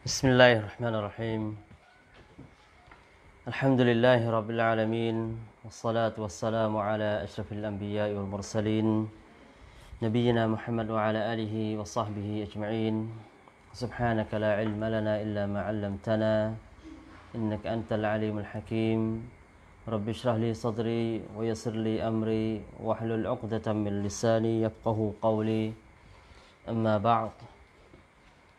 بسم الله الرحمن الرحيم الحمد لله رب العالمين والصلاة والسلام على أشرف الأنبياء والمرسلين نبينا محمد وعلى آله وصحبه أجمعين سبحانك لا علم لنا إلا ما علمتنا إنك أنت العليم الحكيم رب اشرح لي صدري ويسر لي أمري واحلل عقدة من لساني يفقه قولي أما بعد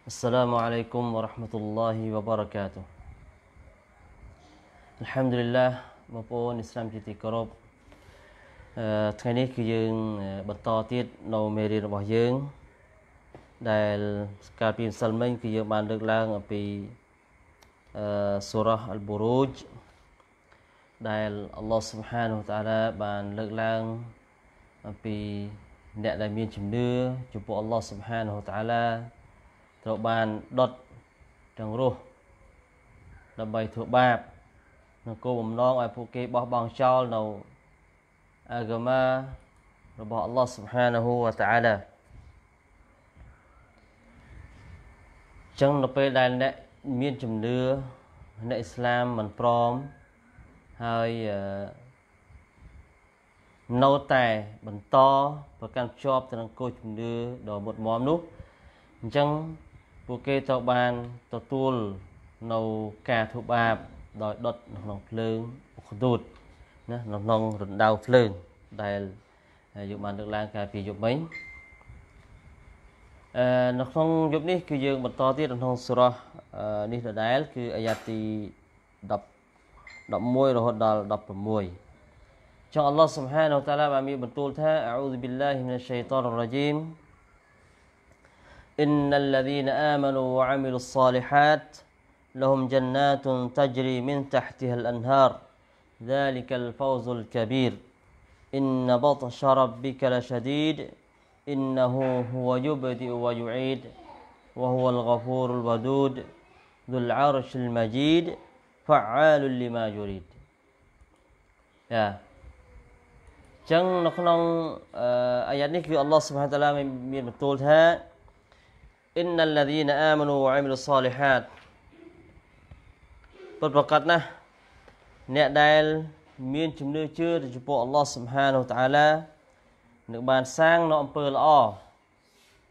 السلام عليكم ورحمة الله وبركاته الحمد لله បងប្អូនឥស្លាមជាទីគោរពថ្ងៃនេះគឺយើងបន្តទៀតនៅមេរៀនរបស់យើងដែលកាលពីម្សិលមិញគឺយើងបានលើកឡើងអំពីអឺសូរ៉ាអល់បូរូជដែលអល់ឡោះស៊ុបហានូតាឡាបានលើកឡើងអំពីអ្នកដែលមានជំនឿចំពោះអល់ឡោះស៊ុបហានូតាឡាត្រូវបានដុតទាំងរស់ដើម្បីធ្វើបាបនឹងគោបំណងឲ្យពួកគេបោះបង់ចោលនៅអាហ្គមារបស់ Allah Subhanahu wa Ta'ala ចឹងនៅពេលដែលអ្នកមានជំនឿអ្នកអ៊ីស្លាមមិនព្រមហើយនៅតែបន្តប្រកាន់ភ្ជាប់ទៅនឹងគោលជំនឿដ៏មុតមមនោះអញ្ចឹងពួកគេត្រូវបានទទួលនៅការធ្វើបាបដោយដុតក្នុងភ្លើងអខដូតណាក្នុងរណ្ដៅភ្លើងដែលយើងបានលើកឡើងកាលពីយប់មិញអឺនៅក្នុងយប់នេះ គឺយើងបន្តទៀតក្នុងសូរ៉ានេះដដែល គឺអាយ៉ាទី10 11រហូតដល់16ចុះអល់ឡោះស៊ុបហានវតាឡាបានមានបន្ទូលថាអាអ៊ូឌុប៊ីឡាហ៊ីមិណាស្ชัยតនរ៉ាជីម إن الذين آمنوا وعملوا الصالحات لهم جنات تجري من تحتها الأنهار ذلك الفوز الكبير إن بطش ربك لشديد إنه هو يبدئ ويعيد وهو الغفور الودود ذو العرش المجيد فعال لما يريد يا الله سبحانه وتعالى من بطولها إن الذين آمنوا وعملوا الصالحات ពិតប្រាកដណាស់អ្នកដែល មានជំនឿជឿចំពោះអល់ឡោះសុបហានូតាឡានឹងបានសាងនៅអំពើល្អ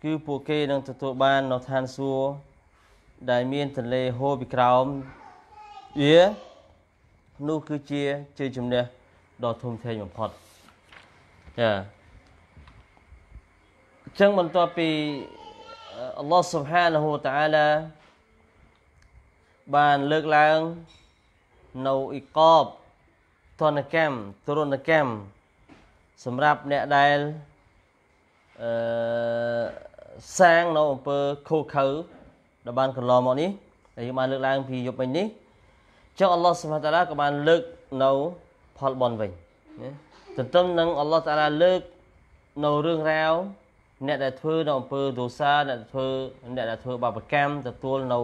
គឺពួកគេនឹងទទួលបាននៅឋានសួគ៌ដែលមានទន្លេហូរពីក្រោមវានោះគឺជាជ័យជំនះដ៏ធំធេងបំផុតចាអញ្ចឹងបន្ទាប់ពីអល់ឡោះសុបហានហូតាឡាបានលើកឡើងនៅអ៊ីកបទនកម្មទរណកម្មសម្រាប់អ្នកដែលអឺសាងនៅអំពើខូខើដែលបានកន្លងមកនេះដែលយើងបានលើកឡើងពីយប់មិញនេះ ចុះអល់ឡោះសុបហានតាឡាក៏បានលើកនៅផលបនវិញណាទន្ទឹមនឹងអល់ឡោះតាឡាលើកនៅរឿងរ៉ាវអ្នកដែលធ្វើនៅអំពើទោសាអ្នកធ្វើអ្នកដែលធ្វើបាបកម្មទទួលនៅ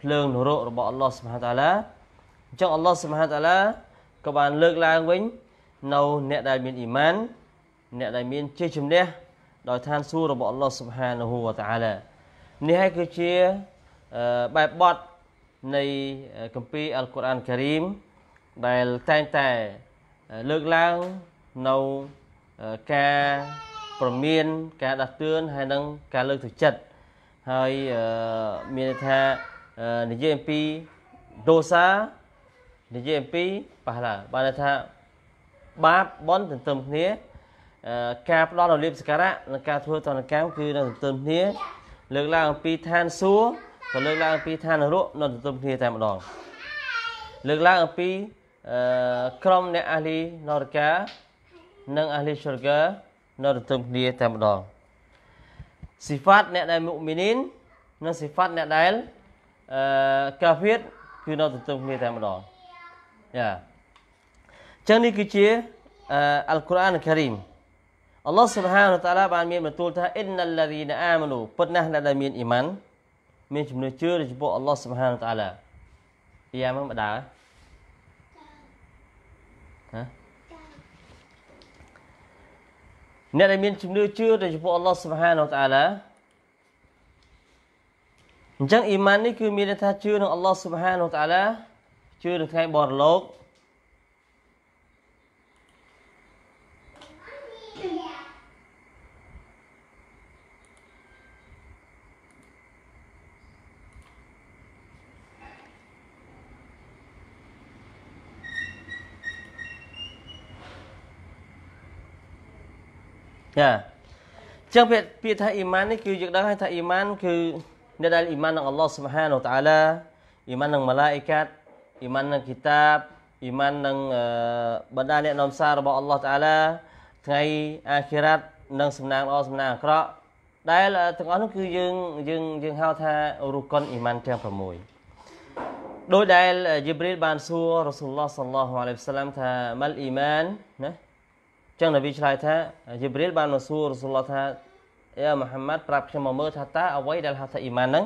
ភ្លើងនរករបស់អល់ឡោះសុបហានតាឡាអញ្ចឹងអល់ឡោះសុបហានតាឡាក៏បានលើកឡើងវិញនៅអ្នកដែលមានអ៊ីម៉ាន អ្នកដែលមានជ័យជំនះដោយឋានសួគ៌របស់អល់ឡោះសុបហានហូវតាឡានេះហើយគឺជាបែបបត់នៃគម្ពីរអល់កុរអានការីមដែលតែងតែលើកឡើងនៅការព្រមាន ការដាស់តឿនហើយនឹងការលើកទឹកចិត្តហើយមានន័យថានិយាយអំពីដូសានិយាយអំពីបាឡាបានថាបាបបនទន្ទឹមគ្នាការផ្ដល់រលៀបសការៈនិងការធ្វើតនកម្មគឺនៅទន្ទឹមគ្នាលើកឡើងអំពីឋានសួគ៌ក៏លើកឡើងអំពីឋាននរកនៅទន្ទឹមគ្នាតែម្ដងលើកឡើងអំពីក្រុមអ្នកអាលីនរកា និងអាលីឈរកានៅទន្ទឹមគ្នាតែម្ដងសិហ្វាតអ្នកដែលមុមីនីននិងសិហ្វាតអ្នកដែលអឺកាហ្វៀតគឺនៅទន្ទឹមគ្នាតែម្ដងយ៉ាចឹងនេះគឺជាអัลកុរអានការីមអល់ឡោះស៊ុបហានតាឡាបាន មានបន្ទូលថាអ៊ីនណាល់ឡាឌីនអាម៉ានូពិតណាស់អ្នកដែលមានអ៊ីម៉ានមានជំនឿជឿទៅចំពោះអល់ឡោះស៊ុបហានតាឡាពីយ៉ាមកបដាហ៎អ្នកដែលមានជំនឿជឿទៅចំពោះអល់ឡោះសុបហានតាឡាអញ្ចឹងអ៊ីម៉ាននេះគឺមានន័យថាជឿនឹងអល់ឡោះសុបហានតាឡាជឿនឹងថ្ងៃបរលោកចាចឹងពាក្យពាក្យថាអ៊ីម៉ាននេះគឺយើងដឹងថាអ៊ីម៉ានគឺអ្នកដែលអ៊ីម៉ាននឹងអល់ឡោះស៊ុបហានូតាឡាអ៊ីម៉ាននឹងម៉ាឡាអ៊ីកាតអ៊ីម៉ាននឹងគីតាបអ៊ីម៉ាននឹងបណ្ដាអ្នកនាំសាររបស់អល់ឡោះតាឡាថ្ងៃអាខិរ៉ាត់និងសំណាងល្អសំណាងអាក្រក់ដែលទាំងអស់នោះគឺយើងយើងយើងហៅថារុកុនអ៊ីម៉ានទាំង6ដោយដែលជីប្រីលបាន សួររ៉ាស៊ូលឡោះសល្លោះអាឡៃវសាឡាំថាម៉ាល់អ៊ីម៉ានណាចឹងនប៊ីឆ្លើយថាជីប្រៀលបានមកសួររ៉ាសូលឡោះថាអេមូហាម៉ាត់ប្រាប់ខ្ញុំមកមើលថាតើអ្វីដែលហៅថាអ៊ីម៉ានហ្នឹង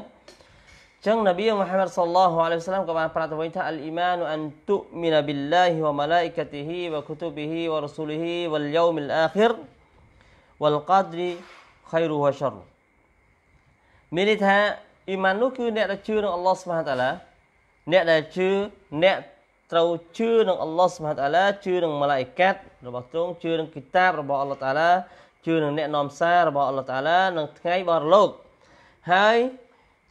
ចឹងនប៊ីមូហាម៉ាត់សល្លោះអាឡៃហ៊ីវសាឡាមក៏បានប្រាប់ទៅវិញថាអលអ៊ីម៉ានអានទុមីនប៊ីឡាហ៊ីវម៉ាឡាអ៊ីកាទីហ៊ីវគូទូប៊ីហ៊ីវរ៉ាសូលីហ៊ីវលយូមលអាខិរវលកាឌ្រីខៃរូវឆរមានន័យថាអ៊ីម៉ាននោះគឺអ្នកដែលជឿនឹងអល់ឡោះស្មាតាឡាអ្នកដែលជឿអ្នកត្រូវជឿនឹងអល់ឡោះសុបហានតាឡាជឿនឹងម៉ាឡាអ៊ីកាត់របស់ទ្រង់ជឿនឹងគីតាបរបស់អល់ឡោះតាឡាជឿនឹងអ្នកនាំសាររបស់អល់ឡោះតាឡានឹងថ្ងៃបរលោកហើយ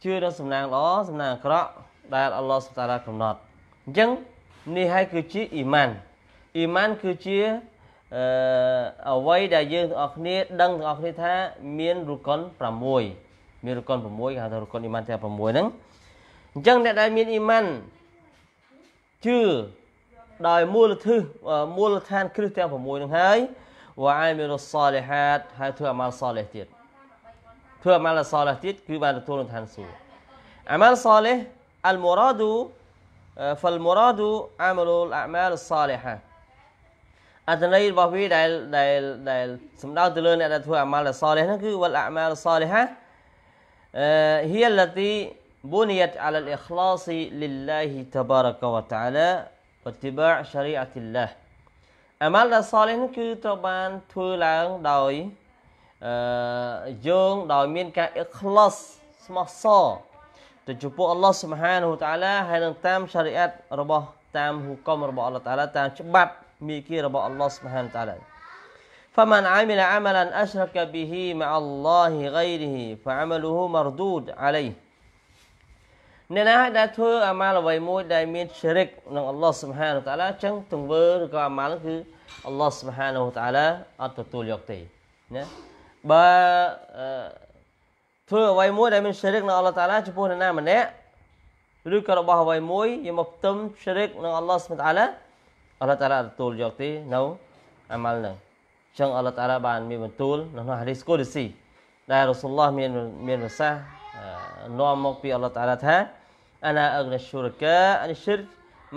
ជឿនឹងសំណាងល្អសំណាងអាក្រក់ដែលអល់ឡោះសុបហានតាឡាកំណត់អញ្ចឹងនេះហើយគឺជាអ៊ីម៉ានអ៊ីម៉ានគឺជាអឺអ្វីដែលយើងទាំងអស់គ្នាដឹងទាំងអស់គ្នាថា មានរុកុន6មានរុកុន6គេហៅថារុកុនអ៊ីម៉ានទាំង6ហ្នឹងអញ្ចឹងអ្នកដែលមានអ៊ីម៉ានជឿដោយមូលធឹមូលដ្ឋានគ្រឹះទាំង6នឹងហើយវ៉ាអៃមីរុសសាលីហាតហើយធ្វើអាម៉ាល់សាលីហទៀតធ្វើអាម៉ាល់សាលីហទៀតគឺបានទទួលឋានសួគ៌អាម៉ាល់សាលីហអលមូរ៉ាដូ فالمراد عمل الاعمال الصالحه អត្ថន័យរបស់វាដែលដែលដែលសំដៅទៅលើអ្នកដែលធ្វើអាម៉ាល់សាលីហហ្នឹងគឺវលអាម៉ាល់សាលីហាអឺ هي التي بنيت على الإخلاص لله تبارك وتعالى واتباع شريعة الله أمال صالح كي تبان تولان داوي آه، جون داوي من كإخلاص سمحصا تجبو الله سبحانه وتعالى هنن تام شريعة ربه تام حكم ربه الله تعالى تام شباب ميكي ربه الله سبحانه وتعالى فمن عمل عملا أشرك به مع الله غيره فعمله مردود عليه អ្នកណាឲ្យដែលធ្វើអាម៉ាល់អ្វីមួយដែលមានឈរិកនឹងអល់ឡោះសុបហានតាឡាចឹងទង្វើឬក៏អាម៉ាល់គឺអល់ឡោះសុបហានតាឡាអត់ទទួលយកទេណាបើធ្វើអ្វីមួយដែលមានឈរិកនឹងអល់ឡោះតាឡាចំពោះអ្នកណាម្នាក់ឬក៏របស់អ្វីមួយយកមកផ្ទឹមឈរិកនឹងអល់ឡោះសុបហានតាឡាអល់ឡោះតាឡាទទួលយកទេនៅអាម៉ាល់នឹងចឹងអល់ឡោះតាឡាបាន មានបន្ទូលនៅក្នុងហាឌីសកូឌីស៊ីដែលរ៉ូសុលឡោះមានមានប្រសាសន៍នាំមកពីអល់ឡោះតាឡាថាអាណាអឹកណាស៊ូរកាអានស៊ិរ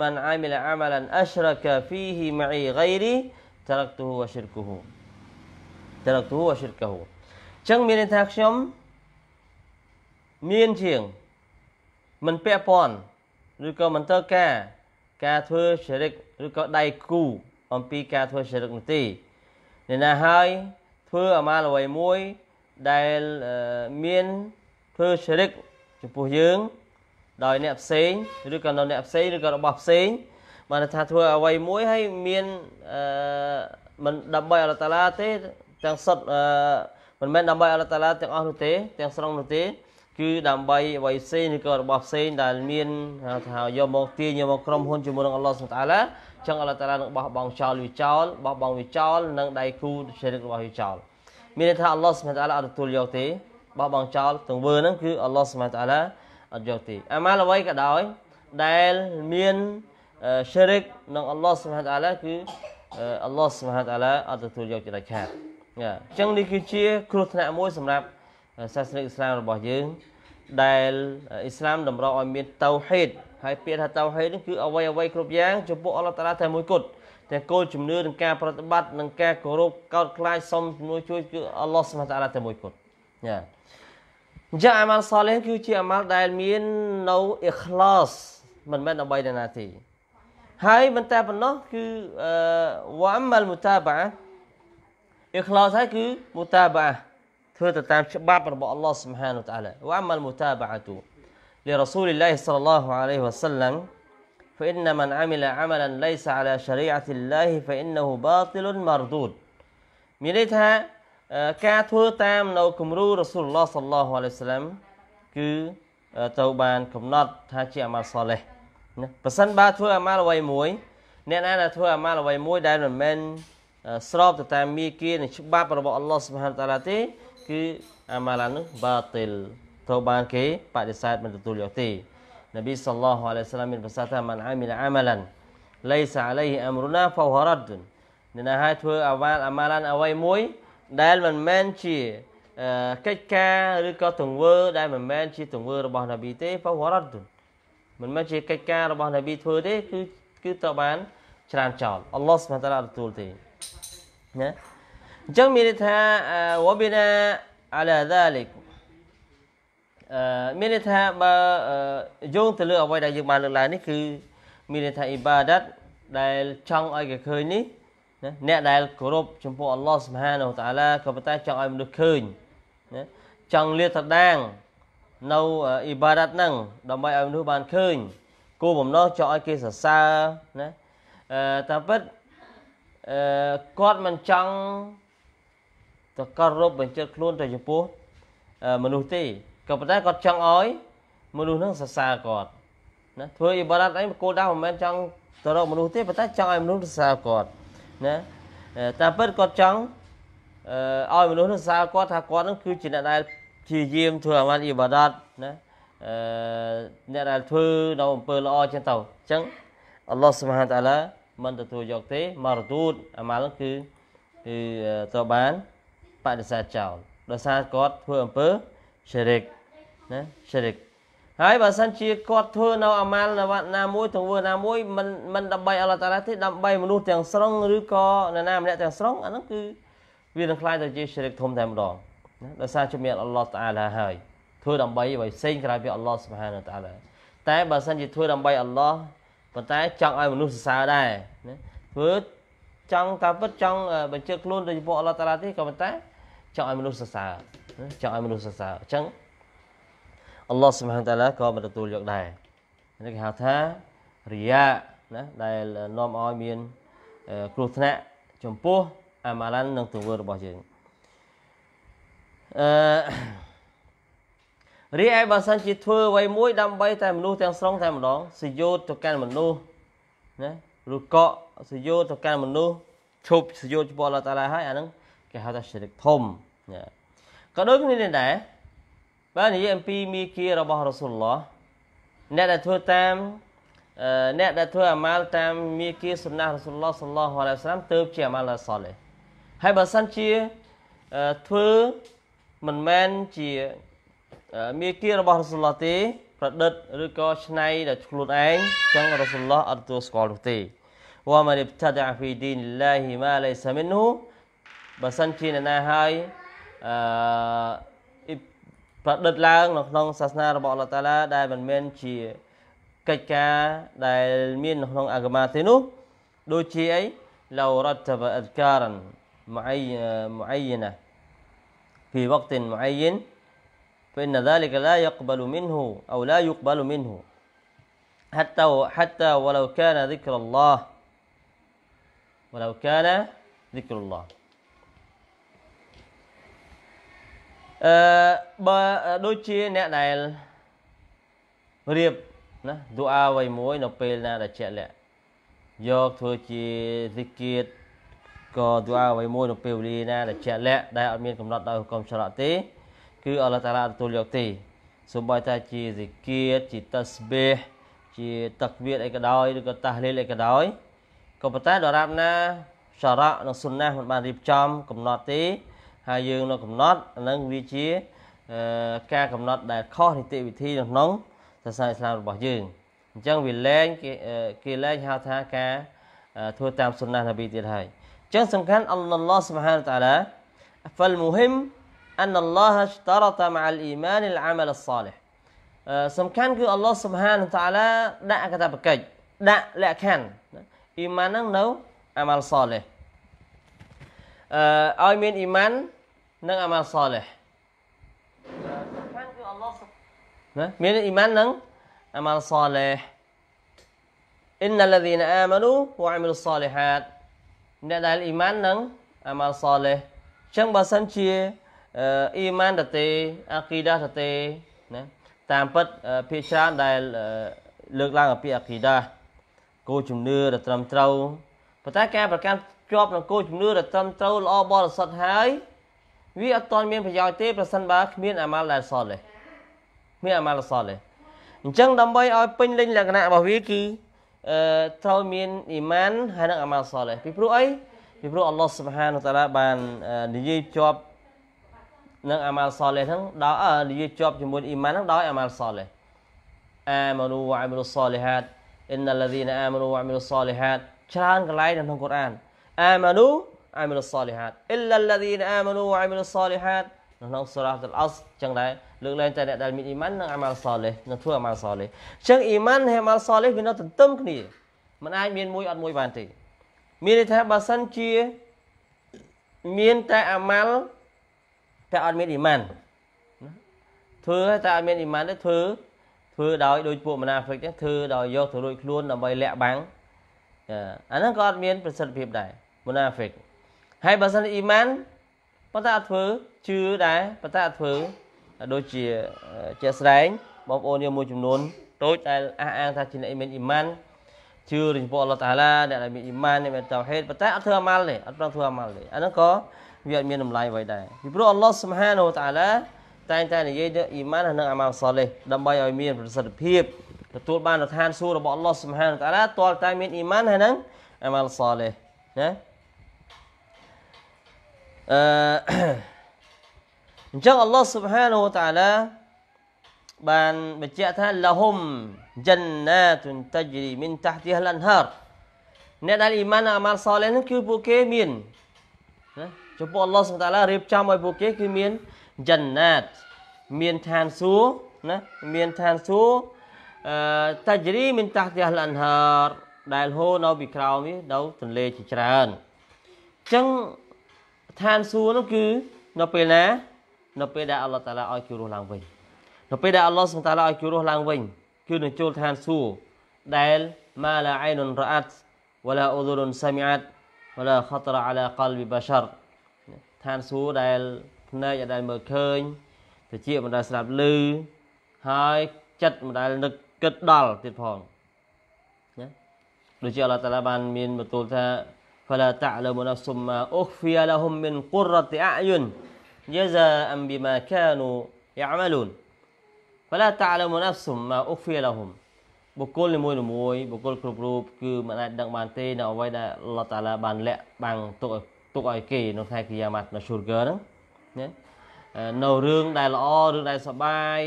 មិនអាមីលអាម៉ាលានអស្រកាហ្វីហ៊ីម៉ៃហ្គៃរីតារកទូហ៊ូវ៉ាស៊ិរកាហ៊ូតារកទូហ៊ូវ៉ាស៊ិរកាហ៊ូអញ្ចឹងមានន័យថាខ្ញុំមានជាងមិនពាក់ព័ន្ធឬក៏មិនត្រូវការការធ្វើឈរិកឬក៏ដៃគូអំពីការធ្វើឈរិកនោះទេនេះណាហើយធ្វើអាម៉ាលអ្វីមួយដែលមានធ្វើឈរិកចំពោះយើងដោយអ្នកផ្សេងឬក៏នៅអ្នកផ្សេងឬក៏របស់ផ្សេងបានថាធ្វើអ្វីមួយហើយមានអឺមិនដើម្បីអល់តាឡាទេ ទាំងសុទ្ធអឺមិនមែនដើម្បីអល់តាឡាទាំងអស់នោះទេទាំងស្រុងនោះទេគឺដើម្បីអ្វីផ្សេងឬក៏របស់ផ្សេង ដែល មានហៅថាយកមកទាញយកមកក្រុមហ៊ុនជាមួយនឹងអល់ឡោះសុបតាឡាចឹងអល់ឡោះតាឡានឹងបោះបង់ចោលវាចោលបោះបង់វាចោលនិងដៃគូជារបស់វាចោលមានន័យថាអល់ឡោះសុបតាឡាអត់ទទួលយកទេបោះបង់ចោលទង្វើហ្នឹងគឺអល់ឡោះសុបហានតាឡាអត់យកទេអាម៉ាលអ្វីក៏ដោយដែលមានឈិរិកនឹងអល់ឡោះសុបហានតាឡាគឺអល់ឡោះសុបហានតាឡាអត់ទទួលយកជាដាច់ខាតអញ្ចឹងនេះគឺជា គ្រោះថ្នាក់មួយ សម្រាប់សាសនាអ៊ីស្លាមរបស់យើងដែលអ៊ីស្លាមតម្រូវឲ្យមានតៅហ៊ីតហើយពាក្យថាតៅហ៊ីតនេះគឺអ្វីអ្វីគ្រប់យ៉ាងចំពោះអល់ឡោះតាឡាតែមួយគត់តែគោលជំនឿនឹងការប្រតិបត្តិនិងការគោរពកោតខ្លាចសុំជំនួយជួយគឺអល់ឡោះសុបហានតាឡាតែមួយគត់ចា៎អញ្ចឹងអាម៉ាល់សាលេះគឺជាអាម៉ាល់ដែលមាននៅអ៊ីខ្លាសមិនមែនដើម្បីណាទេហើយមិនតែប៉ុណ្ណោះគឺអឺវ៉ាម៉ាល់មូតាបាអ៊ីខ្លាសហើយគឺមូតាបាធ្វើទៅតាមច្បាប់របស់អល់ឡោះស៊ុបហានូតាឡាវ៉ាម៉ាល់មូតាបាទូលីរ៉ាស៊ូលីឡាហ៊ីសល្លាហ៍អាឡៃហ៊ីវ៉ាសឡាំ فإن من عمل عملا ليس على شريعة الله فإنه باطل مردود មានន័យថាការធ្វើតាមនៅគំរូរ៉ាស៊ូលឡោះសល្លោះអាឡៃសាឡាំគឺទៅបានកំណត់ថាជាអាម៉ាល់សលេះណាប្រសិនបើធ្វើអាម៉ាល់អ្វីមួយអ្នកណាដែលធ្វើអាម៉ាល់អ្វីមួយដែលមិនមែនស្របទៅតាមមាគានិងច្បាប់របស់អល់ឡោះស៊ុបហានតាឡាទេគឺអាម៉ាល់នោះបាទីលទៅបានគេបដិសេធមិនទទួលយកទេនប៊ីសល្លោះអាឡៃសាឡាំមានប្រសាសន៍ថាមិនអាមីលអាម៉ាលានលៃសាអាឡៃអមរុណាហ្វវរ៉ាត់អ្នកណាឲ្យធ្វើអាវ៉ាល់អាម៉ាលានអ្វីមួយដែលមិនមែនជាកិច្ចការឬក៏ទង្វើ ដែលមិនមែនជាទង្វើ របស់នប៊ីទេបើវរ៉ាត់ទុនមិនមែនជាកិច្ចការរបស់នប៊ីធ្វើទេ គឺគឺត្រូវបាន ច្រានចោលអល់ឡោះស្មាតាទទួលទេណាអញ្ចឹងមានន័យថាវបិណាអាឡាដាលិកអឺមានន័យថាបើយោងទៅលើ អ្វីដែលយើងបានលើកឡើងនេះគឺមានន័យថាអ៊ីបាដាតដែលចង់ឲ្យគេឃើញនេះណាអ្នកដែលគោរពចំពោះអល់ឡោះសុបហានតាឡាក៏ប៉ុន្តែចង់ឲ្យមនុស្សឃើញណាចង់លាតត្រដាងនៅអ៊ីបារ៉ាត់ហ្នឹងដើម្បីឲ្យមនុស្សបានឃើញគោលបំណងចង់ឲ្យគេសរសើរណាអឺតាមពិតអឺគាត់មិនចង់ទៅកត់រូបបញ្ជិតខ្លួនទៅចំពោះមនុស្សទេក៏ប៉ុន្តែគាត់ចង់ឲ្យ មនុស្សហ្នឹងសរសើរគាត់ណាធ្វើអ៊ីបារ៉ាត់អីគោលដៅមិនមែនចង់ទៅរកមនុស្សទេប៉ុន្តែចង់ឲ្យមនុស្សសរសើរគាត់ណាតាមពិតគាត់ចង់ឲ្យមនុស្សនឹងសាលគាត់ថាគាត់នឹង គឺជាអ្នកដែលព្យាយាមធ្វើអាម៉ាត់អ៊ីបាដាតណាអឺអ្នកដែលធ្វើនៅអំពើល្អចឹងទៅអញ្ចឹងអល់ឡោះសុបហានតាឡាមិនទទួលយកទេមរទូតអាម៉ាល់នឹងគឺគឺត្រូវបានបដិសេធចោលដោយសារគាត់ធ្វើអំពើ syirik ណា syirik ហើយបើសិនជាគាត់ធ្វើនៅអាម៉ាល់នៅវត្តណាមួយធ្វើណាមួយមិនមិនដើម្បីអល់តាឡាទេដើម្បីមនុស្សទាំងស្រុងឬក៏នរណាម្នាក់ទាំងស្រុងអាហ្នឹងគឺវានឹងខ្លាយទៅជាជ្រិកធំតែម្ដងណាដោយសារជំនឿអល់ឡោះតាឡាហើយធ្វើដើម្បីឲ្យផ្សេងក្រៅពីអល់ឡោះសុបហានតាឡាតែបើសិនជាធ្វើដើម្បីអល់ឡោះប៉ុន្តែចង់ឲ្យមនុស្សសរសើរដែរណាធ្វើចង់តាពិតចង់បញ្ជើខ្លួនទៅចំពោះអល់ឡោះតាឡាទេក៏ប៉ុន្តែចង់ឲ្យមនុស្សសរសើរចង់ឲ្យមនុស្សសរសើរអញ្ចឹងអល់ឡោះសុបហានតាឡាក៏មិនទទួលយកដែរនេះគេហៅថារិយាណាដែលនាំឲ្យមានគ្រោះថ្នាក់ចំពោះអាម៉ាឡាននិងទង្វើរបស់យើងអឺរីឯបើសិនជាធ្វើអ្វីមួយដើម្បីតែមនុស្សទាំងស្រុងតែម្ដងសយោទៅកាន់មនុស្សណាឬកក់សយោទៅកាន់មនុស្សឈប់សយោចំពោះអល់ឡោះតាឡាហើយអានឹងគេហៅថាឈិរិកធំក៏ដូចគ្នានេះដែរបាទនិយាយអំពីមីគារបស់រ៉ាស៊ូលឡោះអ្នកដែលធ្វើតាមអ្នកដែលធ្វើអាម៉ាល់តាមមីគាសំណាស់រ៉ាស៊ូលឡោះសល្លោះអាឡៃសាមទៅជាអាម៉ាល់សលេហើយបើសិនជាធ្វើមិនមែនជាមីគារបស់រ៉ាស៊ូលឡោះទេ ប្រឌិតឬក៏ឆ្នៃដោយខ្លួនឯងចឹងរ៉ាស៊ូលឡោះអត់ទទួលស្គាល់នោះទេវ៉ាម៉ានីបតាដាហ្វីឌីនឡាហ៊ីម៉ាឡៃសាមីនូបើសិនជាអ្នកណាហើយអឺប្រឌិតឡើងនៅក្នុងសាសនារបស់អល់ឡោះតាឡាដែលមិនមែនជាកិច្ចការដែលមាននៅក្នុងអាក្មាទេនោះដូចជាអី لو رتب أذكارا معينة في وقت معين فإن ذلك لا يقبل منه أو لا يقبل منه حتى حتى ولو كان ذكر الله ولو كان ذكر الله អឺបើដូចជាអ្នកដែលរៀបណាឌូអាអ្វីមួយនៅពេលណាដែលជាក់លាក់យកធ្វើជាសិកៀតក៏ឌូអាអ្វីមួយនៅពេលវេលាណាដែលជាក់លាក់ដែលអត់មានកំណត់ដោយកម្មច្រកទេ គឺអល់ឡោះតាឡាទទួលយកទេសូម្បីតែជាសិកៀតជាតាស្បេះជាតាក់វៀតអីក៏ដោយឬក៏តាហលីលអីក៏ដោយក៏ប៉ុន្តែដរាបណាសារៈនិងសុណាមិនបានរៀបចំកំណត់ទេហើយយើងនៅកំណត់អានឹងវាជាការកំណត់ដែលខុសនីតិវិធីក្នុងសាសនាអ៊ីស្លាមរបស់យើងអញ្ចឹងវាលែងគេគេលែងហៅថាការ ធ្វើតាមសុនណានប៊ីទៀតហើយអញ្ចឹងសំខាន់អល់ឡោះស៊ុបហានតាឡា فالمهم أن الله اشترط مع الإيمان العمل الصالح សំខាន់គឺអល់ឡោះស៊ុបហានតាឡាដាក់កតាបកិច្ចដាក់លក្ខខណ្ឌអ៊ីម៉ានហ្នឹងនៅអាម៉ាល់សលេះឲ្យមានអ៊ីម៉ាននិងអាម៉ាសលះណាមានអ៊ីម៉ាននិងអាម៉ាសលះ إن الذين آمنوا وعملوا الصالحات អ្នកដែលអ៊ីម៉ាននិងអាម៉ាសលះអញ្ចឹងបើសិនជាអ៊ីម៉ានតទេអាគីដាតទេណាតាមពិតភាគច្រើនដែលលើកឡើងអំពីអាគីដាគោលជំនឿដ៏ត្រឹមត្រូវប៉ុន្តែការប្រកាន់ជាប់នឹងគោលជំនឿដែលត្រឹមត្រូវល្អបរិសុទ្ធហើយវាអត់ទាន់មានប្រយោជន៍ទេ ប្រសិនបើគ្មានអាម៉ាល់ដែលសតទេមានអាម៉ាល់សតទេអញ្ចឹងដើម្បីឲ្យពេញលេញលក្ខណៈរបស់វាគឺអឺត្រូវមានអ៊ីម៉ានហើយនឹងអាម៉ាល់សតទេពីព្រោះអីពីព្រោះអល់ឡោះសុបហានតាឡាបាននិយាយជាប់នឹងអាម៉ាល់សតទេហ្នឹងដល់និយាយជាប់ជាមួយអ៊ីម៉ានហ្នឹងដោយអាម៉ាល់សតទេអាម៉ានូវអាមីលុសសាលីហាតអ៊ីនណលលហ្ស៊ីនអាម៉ានូវអាមីលុសសាលីហាតច្រើនកន្លែងនៅក្នុងកូរ៉ានអាម៉ានូអាមីលសលីហាតអ៊ីឡាឡាឌីនអាម៉ានូអាមីលសលីហាតនៅក្នុងសូរ៉ាតអស់ចឹងដែរលើកឡើងតែអ្នកដែលមានអ៊ីម៉ាននិងអាម៉ាល់សលេះនិងធ្វើអាម៉ាល់សលេះចឹងអ៊ីម៉ានហើយអាម៉ាល់សលេះវានៅទន្ទឹមគ្នាมันអាចមានមួយអត់មួយបានទេ មានន័យថាបើសិនជាមានតែអាម៉ាល់តែអត់មានអ៊ីម៉ានធ្វើតែអត់មានអ៊ីម៉ានទេធ្វើធ្វើដោយដូចពួកមណាហ្វិកចឹងធ្វើដោយយកទៅរួចខ្លួនដើម្បីលាក់បាំងអាហ្នឹងក៏អត់មានប្រសិទ្ធភាពដែរមុណាហ្វិកហើយបើសិនអ៊ីម៉ានប៉ុន្តែអត់ធ្វើជឿដែរប៉ុន្តែអត់ធ្វើដូចជាជាក់ស្ដែងបងប្អូនយើងមួយចំនួនតូចដែលអះអាងថាជាអ្នកមានអ៊ីម៉ានជឿរបស់ Allah Taala អ្នកដែលមានអ៊ីម៉ានអ្នកមានតោហេតប៉ុន្តែអត់ធ្វើអាម៉ាល់ទេអត់ប្រឹងធ្វើអាម៉ាល់ទេអាហ្នឹងក៏វាអត់មានតម្លៃអ្វីដែរពីព្រោះ Allah Subhanahu Wa Taala តែងតែនិយាយទៅអ៊ីម៉ាននិងអាម៉ាល់សលេះដើម្បីឲ្យមានប្រសិទ្ធភាពទទួលបានឋានសួគ៌របស់ Allah Subhanahu Wa Taala ទាល់តែមានអ៊ីម៉ានហើយនឹងអាម៉ាល់សលេះណាអឺអញ្ចឹងអល់ឡោះស៊ុបហានហូតាឡាបានបញ្ជាក់ថាលហុំចិនណាទុនតជ្រីមិនតាស់ទីហលនហារអ្នកដែលអ៊ីម៉ានអាម៉ាល់សលេះនឹងគឺពួកគេមានណាចំពោះអល់ឡោះស៊ុបតាឡារៀបចំឲ្យពួកគេគឺមានចិនណាតមានឋានសួគ៌ណាមានឋានសួគ៌អឺតជ្រីមិនតាស់ទីហលនហារដែលហូរនៅពីក្រោមនេះនៅទន្លេជាច្រើនអញ្ចឹងឋានសួគ៌នោះគឺនៅពេលណានៅពេលដែលអល់ឡោះតាឡាឲ្យគេរស់ឡើងវិញនៅពេលដែលអល់ឡោះសុបតាឡាឲ្យគេរស់ឡើងវិញគឺនឹងចូលឋានសួគ៌ដែលម៉ាឡាអៃនុនរ៉ាត់វ៉ាឡាអ៊ូឌុរុនសាមីអាត់វ៉ាឡាខតរអាឡាកលប៊ីបាសារឋានសួគ៌ដែលភ្នែកអាចដែលមើលឃើញត្រចៀកមិនដែលស្ដាប់ឮហើយចិត្តមិនដែលនឹកគិតដល់ទៀតផងណាដូចជាអល់ឡោះតាឡាបានមានបន្ទូលថា فلا تعلم نفس ما أخفي لهم من قرة أعين جزاء بما كانوا يعملون فلا تعلم نفس ما أخفي لهم បុគ្គលនីមួយៗបុគ្គលគ្រប់រូបគឺមិនអាចដឹងបានទេនៅអ្វីដែលអល់ឡោះតាឡាបានលាក់បាំងទុកទុកឲ្យគេនៅថ្ងៃគិយាម៉ាត់នៅឈូរហ្គើហ្នឹងណានៅរឿងដែលល្អរឿងដែលសប្បាយ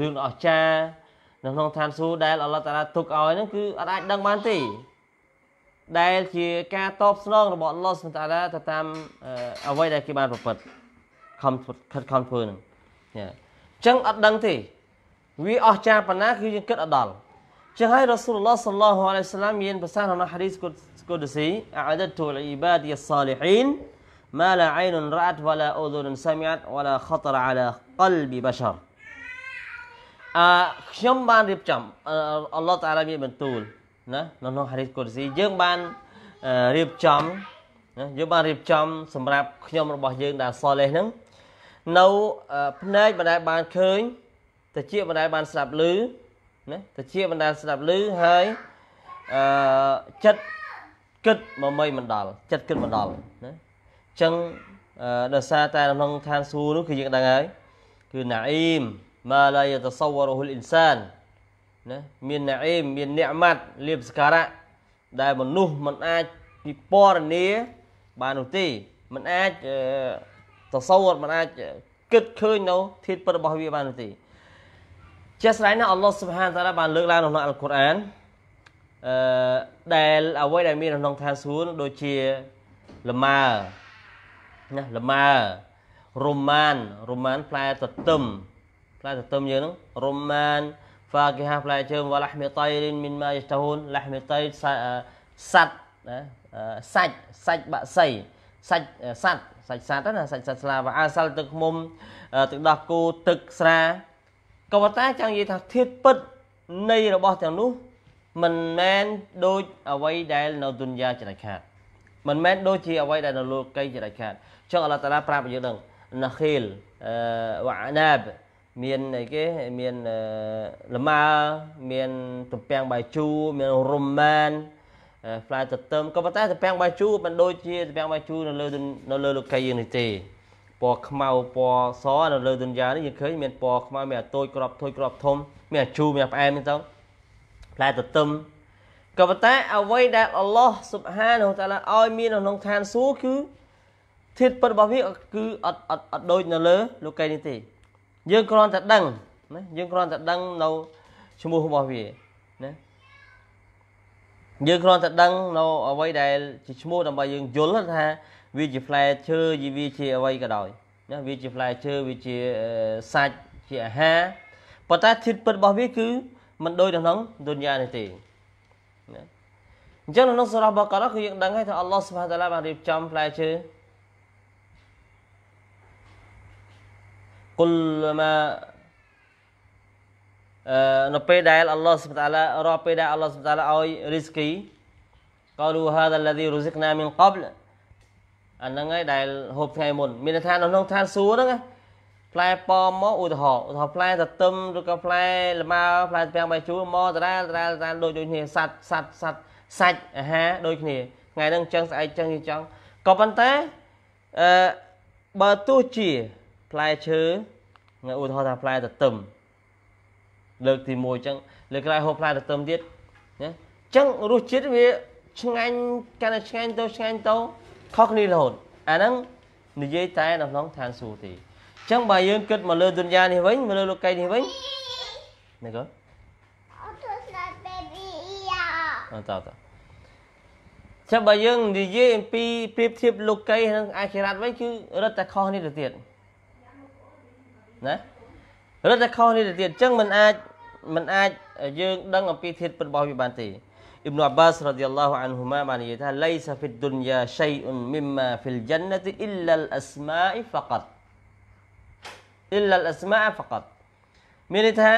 រឿងអស្ចារ្យនៅក្នុងឋានសួគ៌ដែលអល់ឡោះតាឡាទុកឲ្យហ្នឹងគឺអត់អាចដឹងបានទេដែល ជាការតបស្នង របស់អល់ឡោះសុបតាឡាទៅតាមអ្វីដែលគេបានប្រព្រឹត្តខំខិតខំធ្វើនឹងអញ្ចឹងអត់ដឹងទេវាអស្ចារ្យប៉ុណ្ណាគឺយើងគិតអត់ដល់ចឹងហើយរ៉ាស៊ូលឡោះសល្លោះអាឡៃសាឡាមមានប្រសាសន៍ក្នុងហាឌីសកូដស៊ីអាដតុលអ៊ីបាឌីសសាលីហ៊ីន ما لا عين رأت ولا أذن سمعت ولا خطر على قلب بشر អឺខ្ញុំបានរៀបចំអល់ឡោះតាឡាមានបន្ទូលណានៅក្នុងហារីសកូរស៊ីយើងបានរៀបចំណាយើងបានរៀបចំសម្រាប់ខ្ញុំរបស់យើងដែលសលេះហ្នឹងនៅភ្នែកបណ្ដែលបានឃើញតាជាបណ្ដែលបានស្ដាប់ឮណាតាជាបណ្ដែលស្ដាប់ឮហើយអឺចិត្តគិតមកមិនមិនដល់ចិត្តគិតមិនដល់ណាអញ្ចឹងដោយសារតែក្នុងឋានសួគ៌នោះគឺយើងដឹងហើយគឺណាអ៊ីមម៉ាឡាយតសវរហ៊ុលអ៊ីនសានណាមានណាអេមមានអ្នកម៉ាត់លៀបសការៈដែលមនុស្សមិនអាចពិពណ៌នាបាននោះទេមិនអាចសរសើរមិនអាចគិតឃើញនៅធាតុពិតរបស់វាបាននោះទេជាស្រ័យណាអល់ឡោះសុបហានតាឡាបានលើកឡើងនៅក្នុងអល់កុរអានអឺដែលអ្វីដែលមាននៅក្នុងឋានសួគ៌ដូចជាលម៉ើណាលម៉ើរ៉ូម៉ានរ៉ូម៉ានផ្លែទទឹមផ្លែទទឹមយើងហ្នឹងរ៉ូម៉ានហ្វាគីហាផ្លែជើងវ៉ាឡាហ្មីតៃរិនមីនម៉ាយតហ៊ូនឡាហ្មីតៃសัตว์ណាសាច់សាច់បាក់សៃសាច់សัตว์សាច់សัตว์ណាសាច់សត្វស្លាវអាសាល់ទឹកឃុំទឹកដោះគោទឹកស្រាក៏ប៉ុន្តែចង់និយាយថាធាតពិតនៃរបស់ទាំងនោះមិនមែនដូច អ្វីដែលនៅទុនយ៉ាចរិតខាតមិនមែនដូចជាអ្វីដែលនៅលោកីចរិតខាតចឹងអល់ឡោះតាឡាប្រាប់យើងដឹងណាខីលវ៉ាអាណាបមានអីគេមានលម៉ើមានទំពាំងបាយជូរមានរ៉ូម៉ានផ្លែទៅទឹមក៏ប៉ុន្តែទំពាំងបាយជូរមិនដូចជាទំពាំងបាយជូរនៅលើនៅលើ លោកីយើងនេះទេពណ៌ខ្មៅពណ៌សនៅលើទុនយ៉ានេះយើងឃើញមានពណ៌ខ្មៅមានអាតូចក្របធុយក្របធំមានអាជូរមានអាផ្អែមហ្នឹងទៅផ្លែទៅទឹមក៏ប៉ុន្តែអ្វីដែលអល់ឡោះស៊ុបហានតាឡាឲ្យមាននៅក្នុងឋានសួគ៌គឺធាតុពិតរបស់វាគឺអត់អត់អត់ដូចនៅលើលោកីនេះទេយើងគ្រាន់តែដឹងណាយើងគ្រាន់តែដឹងនៅឈ្មោះរបស់វាណាយើងគ្រាន់តែដឹងនៅអ្វីដែល ជាឈ្មោះដើម្បីយើងយល់ថាវាជាផ្លែឈើវាជាអ្វីក៏ដោយណាវាជាផ្លែឈើវាជាសាច់ជាអាហារប៉ុន្តែធាតុពិតរបស់វាគឺមិនដូចទៅក្នុងឌុនយ៉ានេះទេណាអញ្ចឹងនៅក្នុងសូរ៉ាបការ៉ាគឺយើងដឹងហើយថាអល់ឡោះស៊ុបហានតាឡាបានរៀបចំផ្លែឈើគុលម៉ានៅពេលដែលអល់ឡោះសុបតាឡារាល់ពេលដែលអល់ឡោះសុបតាឡាឲ្យរីស្គីកោលូហាដាឡាឌីរូសិកណាមីនកាប់អាហ្នឹងឯងដែលហូបថ្ងៃមុន មានន័យថានៅក្នុងឋានសួគ៌ហ្នឹងផ្លែប៉មមកឧទាហរណ៍ឧទាហរណ៍ផ្លែតទឹមឬក៏ផ្លែលម៉ើផ្លែទាំងបាយជូរមកដដែលដដែលដដែលដូចដូចគ្នាសัตว์សัตว์សัตว์សាច់អាហារដូចគ្នាថ្ងៃហ្នឹងចឹងស្អែកចឹងចឹងក៏ប៉ុន្តែអឺបើទោះជាផ្លែឈើឧទាហរណ៍ថាផ្លែទទឹមលើកទី1អញ្ចឹងលើកក្រោយហូបផ្លែទទឹមទៀតណាអញ្ចឹងរសជាតិវាឆ្ងាញ់កាន់តែឆ្ងាញ់ទៅឆ្ងាញ់ទៅខុសគ្នារហូតអាហ្នឹងនិយាយតែនៅក្នុងឋានសួគ៌ទេអញ្ចឹងបើយើងគិតមកលើទុនយ៉ានេះវិញមកលើលោកកៃនេះវិញនេះក៏អត់តតចាំបើយើងនិយាយអំពីប្រៀបធៀបលោកកៃនិងអាខិរ៉ាត់វិញគឺរត់តែខុសនេះទៅទៀតណារត់តែខុសនេះទៅទៀតអញ្ចឹងมันអាចมันអាចយើងដឹងអំពីធាតុពិតរបស់វាបានទេអ៊ីប្នុអាបាសរ៉ាឌីយ៉ាឡោះអានហ៊ូម៉ាបាននិយាយថា ليس في الدنيا شيء مما في الجنة إلا الأسماء فقط إلا الأسماء فقط មានន័យថា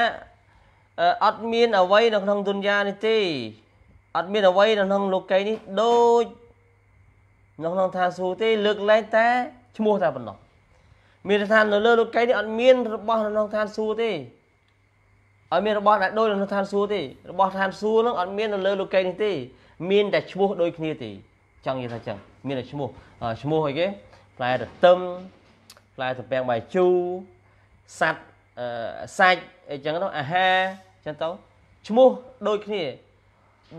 អត់មានអ្វីនៅក្នុងទុនយ៉ានេះទេអត់មានអ្វីនៅក្នុងលោកីនេះដូចនៅក្នុងឋានសួគ៌ទេលើកលែងតែឈ្មោះតែប៉ុណ្ណោះមានថានៅលើលោកីនេះអត់មានរបស់នៅក្នុងឋានសួគ៌ទេអត់មានរបស់ដែលដូចនៅក្នុងឋានសួគ៌ទេរបស់ឋានសួគ៌នឹងអត់មាននៅលើលោកីនេះទេមានតែឈ្មោះដូចគ្នាទេចង់និយាយថាចឹងមានតែឈ្មោះឈ្មោះអីគេផ្លែរទឹមផ្លែសំពាំងបាយជូរសัตว์សាច់អីចឹងទៅអាហារចឹងទៅឈ្មោះដូចគ្នា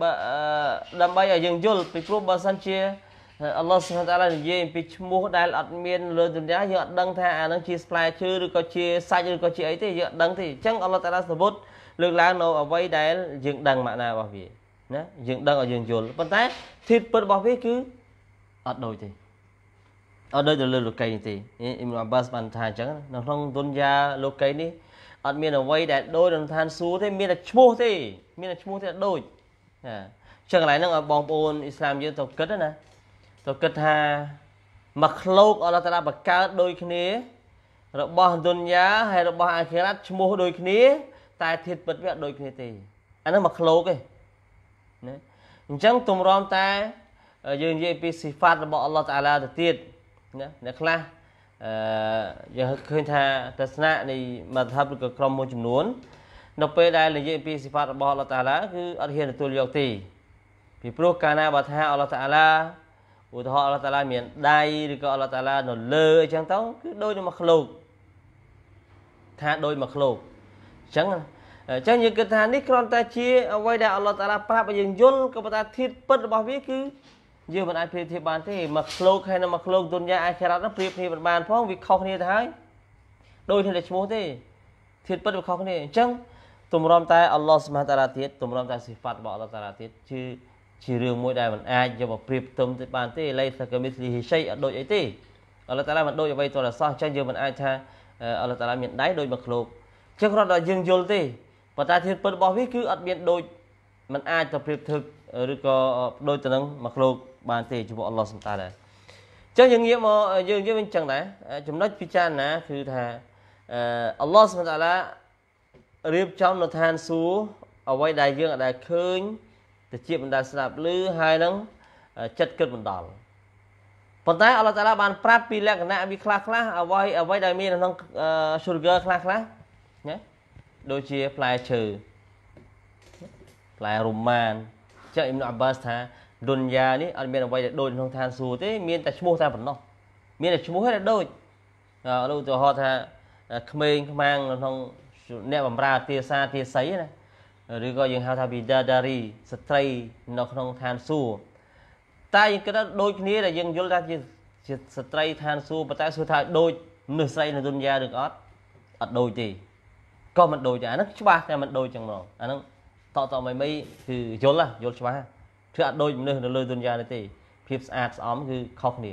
បើដើម្បីឲ្យយើងយល់ពីព្រោះបើសិនជាអល់ឡោះសុបហានតាឡានិយាយអំពីឈ្មោះដែលអត់មានលើទុនយ៉ាយើងអត់ដឹងថាអានឹងជាស្ផ្លែឈើឬក៏ជាសាច់ឬក៏ជាអីទេយើងអត់ដឹងទេអញ្ចឹងអល់ឡោះតាឡាសបុតលើកឡើងនៅអ្វីដែលយើងដឹងម៉ាក់ណារបស់វាណាយើងដឹងឲ្យយើងយល់ប៉ុន្តែធាតុពិតរបស់វាគឺអត់ដូចទេអត់ដូចទៅលើលោកីនេះទេអ៊ីមអាបាសបានថាអញ្ចឹងនៅក្នុងទុនយ៉ាលោកីនេះអត់មានអ្វីដែលដូចនឹងឋានសួគ៌ទេមានតែឈ្មោះទេមានតែឈ្មោះទេដូចណាអញ្ចឹងកន្លែងហ្នឹងឲ្យបងប្អូនអ៊ីស្លាមយើងទៅគិតណាទៅគិតថាមកឃ្លោកអល់ឡោះតាឡាបង្កើតដូចគ្នារបស់ឌុនយ៉ាហើយរបស់អាខិរ៉ាត់ឈ្មោះដូចគ្នា តែធាតពិតវាដូចគ្នាទេអានោះមកឃ្លោកទេណាអញ្ចឹងទម្រាំតែយើងនិយាយពីសិហ្វាតរបស់អល់ឡោះតាឡាទៅទៀតណាអ្នកខ្លះអឺយើងឃើញថាទស្សនៈនៃមធ្យមឬក៏ក្រុមមួយចំនួន នៅពេលដែលនិយាយពីសិផាតរបស់អល់ឡោះតាឡាគឺអត់ហ៊ានទទួលយកទេពីព្រោះកាលណាបើថាអល់ឡោះតាឡាឧទាហរណ៍អល់ឡោះតាឡាមានដៃឬក៏អល់ឡោះតាឡានៅលើអញ្ចឹងទៅគឺដូចនឹងមកឃ្លោកថាដូចមកឃ្លោកអញ្ចឹងអញ្ចឹងយើងគិតថានេះគ្រាន់តែជាអ្វីដែលអល់ឡោះតាឡាប្រាប់ឲ្យយើងយល់ក៏ប៉ុន្តែធាតុពិតរបស់វាគឺយើងមិនអាចប្រៀបធៀបបានទេមកឃ្លោកហើយនឹងមកឃ្លោកទុនយ៉ាអាខេរ៉ាត់នោះប្រៀបធៀបមិនបានផងវាខុសគ្នាទៅហើយដូចគ្នាតែឈ្មោះទេធាតុពិតវាខុសគ្នាអញ្ចឹងទម្រាំតែអល់ឡោះស្មាតាឡាទៀតទម្រាំតែសិហ្វាត់របស់អល់ឡោះតាឡាទៀតគឺជារឿងមួយដែលមិនអាចយកមកប្រៀបផ្ទឹមទៅបានទេឡៃសកមីសលីហិស័យអត់ដូចអីទេអល់ឡោះតាឡាមិនដូចអ្វីទរសោះអញ្ចឹងយើងមិនអាចថាអល់ឡោះតាឡាមានដៃដូចមកឃ្លោកអញ្ចឹងគ្រាន់តែយើងយល់ទេប៉ុន្តែធាតុពិតរបស់វាគឺអត់មានដូចមិនអាចទៅប្រៀបធឹកឬក៏ដូចទៅនឹងមកឃ្លោកបានទេជាមួយអល់ឡោះសុបតាឡាចឹងយើងងាកមកយើងនិយាយវិញចឹងដែរចំណុចពិចារណាគឺថាអល់ឡោះសុបតាឡារៀបចំនៅឋានសួគ៌អ្វីដែលយើងអាចឃើញទៅជាបណ្ដាស្ដាប់ឮហើយនឹងចិត្តគិតបណ្ដាលប៉ុន្តែអល់ឡោះតាឡាបានប្រាប់ពីលក្ខណៈវាខ្លះខ្លះអ្វីអ្វីដែលមានក្នុង sugar ខ្លះខ្លះណាដូចជាផ្លែឈើផ្លែរ៉ូម៉ានចឹងអ៊ីមណូអាបាសថាឌុនយ៉ានេះអត់មានអ្វីដែលដូចក្នុងឋានសួគ៌ទេមានតែឈ្មោះតែប៉ុណ្ណោះមានតែឈ្មោះតែដូចឧទាហរណ៍ថាក្មេងខ្មាំងនៅក្នុងអ្នកបម្រើទាសាទាស័យណាឬក៏យើងហៅថាប៊ីដាដារីស្ត្រីនៅក្នុងឋានសួគ៌តែយើងគិតថាដូចគ្នាដែលយើងយល់ថាជាជាស្ត្រីឋានសួគ៌ប៉ុន្តែសួរថាដូចនៅស្រីនៅទុនយ៉ាឬក៏អត់អត់ដូចទេក៏មិនដូចដែរអាហ្នឹងច្បាស់តែមិនដូចចឹងហ្មងអាហ្នឹងតតមិនមិនគឺយល់យល់ច្បាស់គឺអត់ដូចមនុស្សនៅលើទុនយ៉ានេះទេ ភាពស្អាតស្អំគឺខុសគ្នា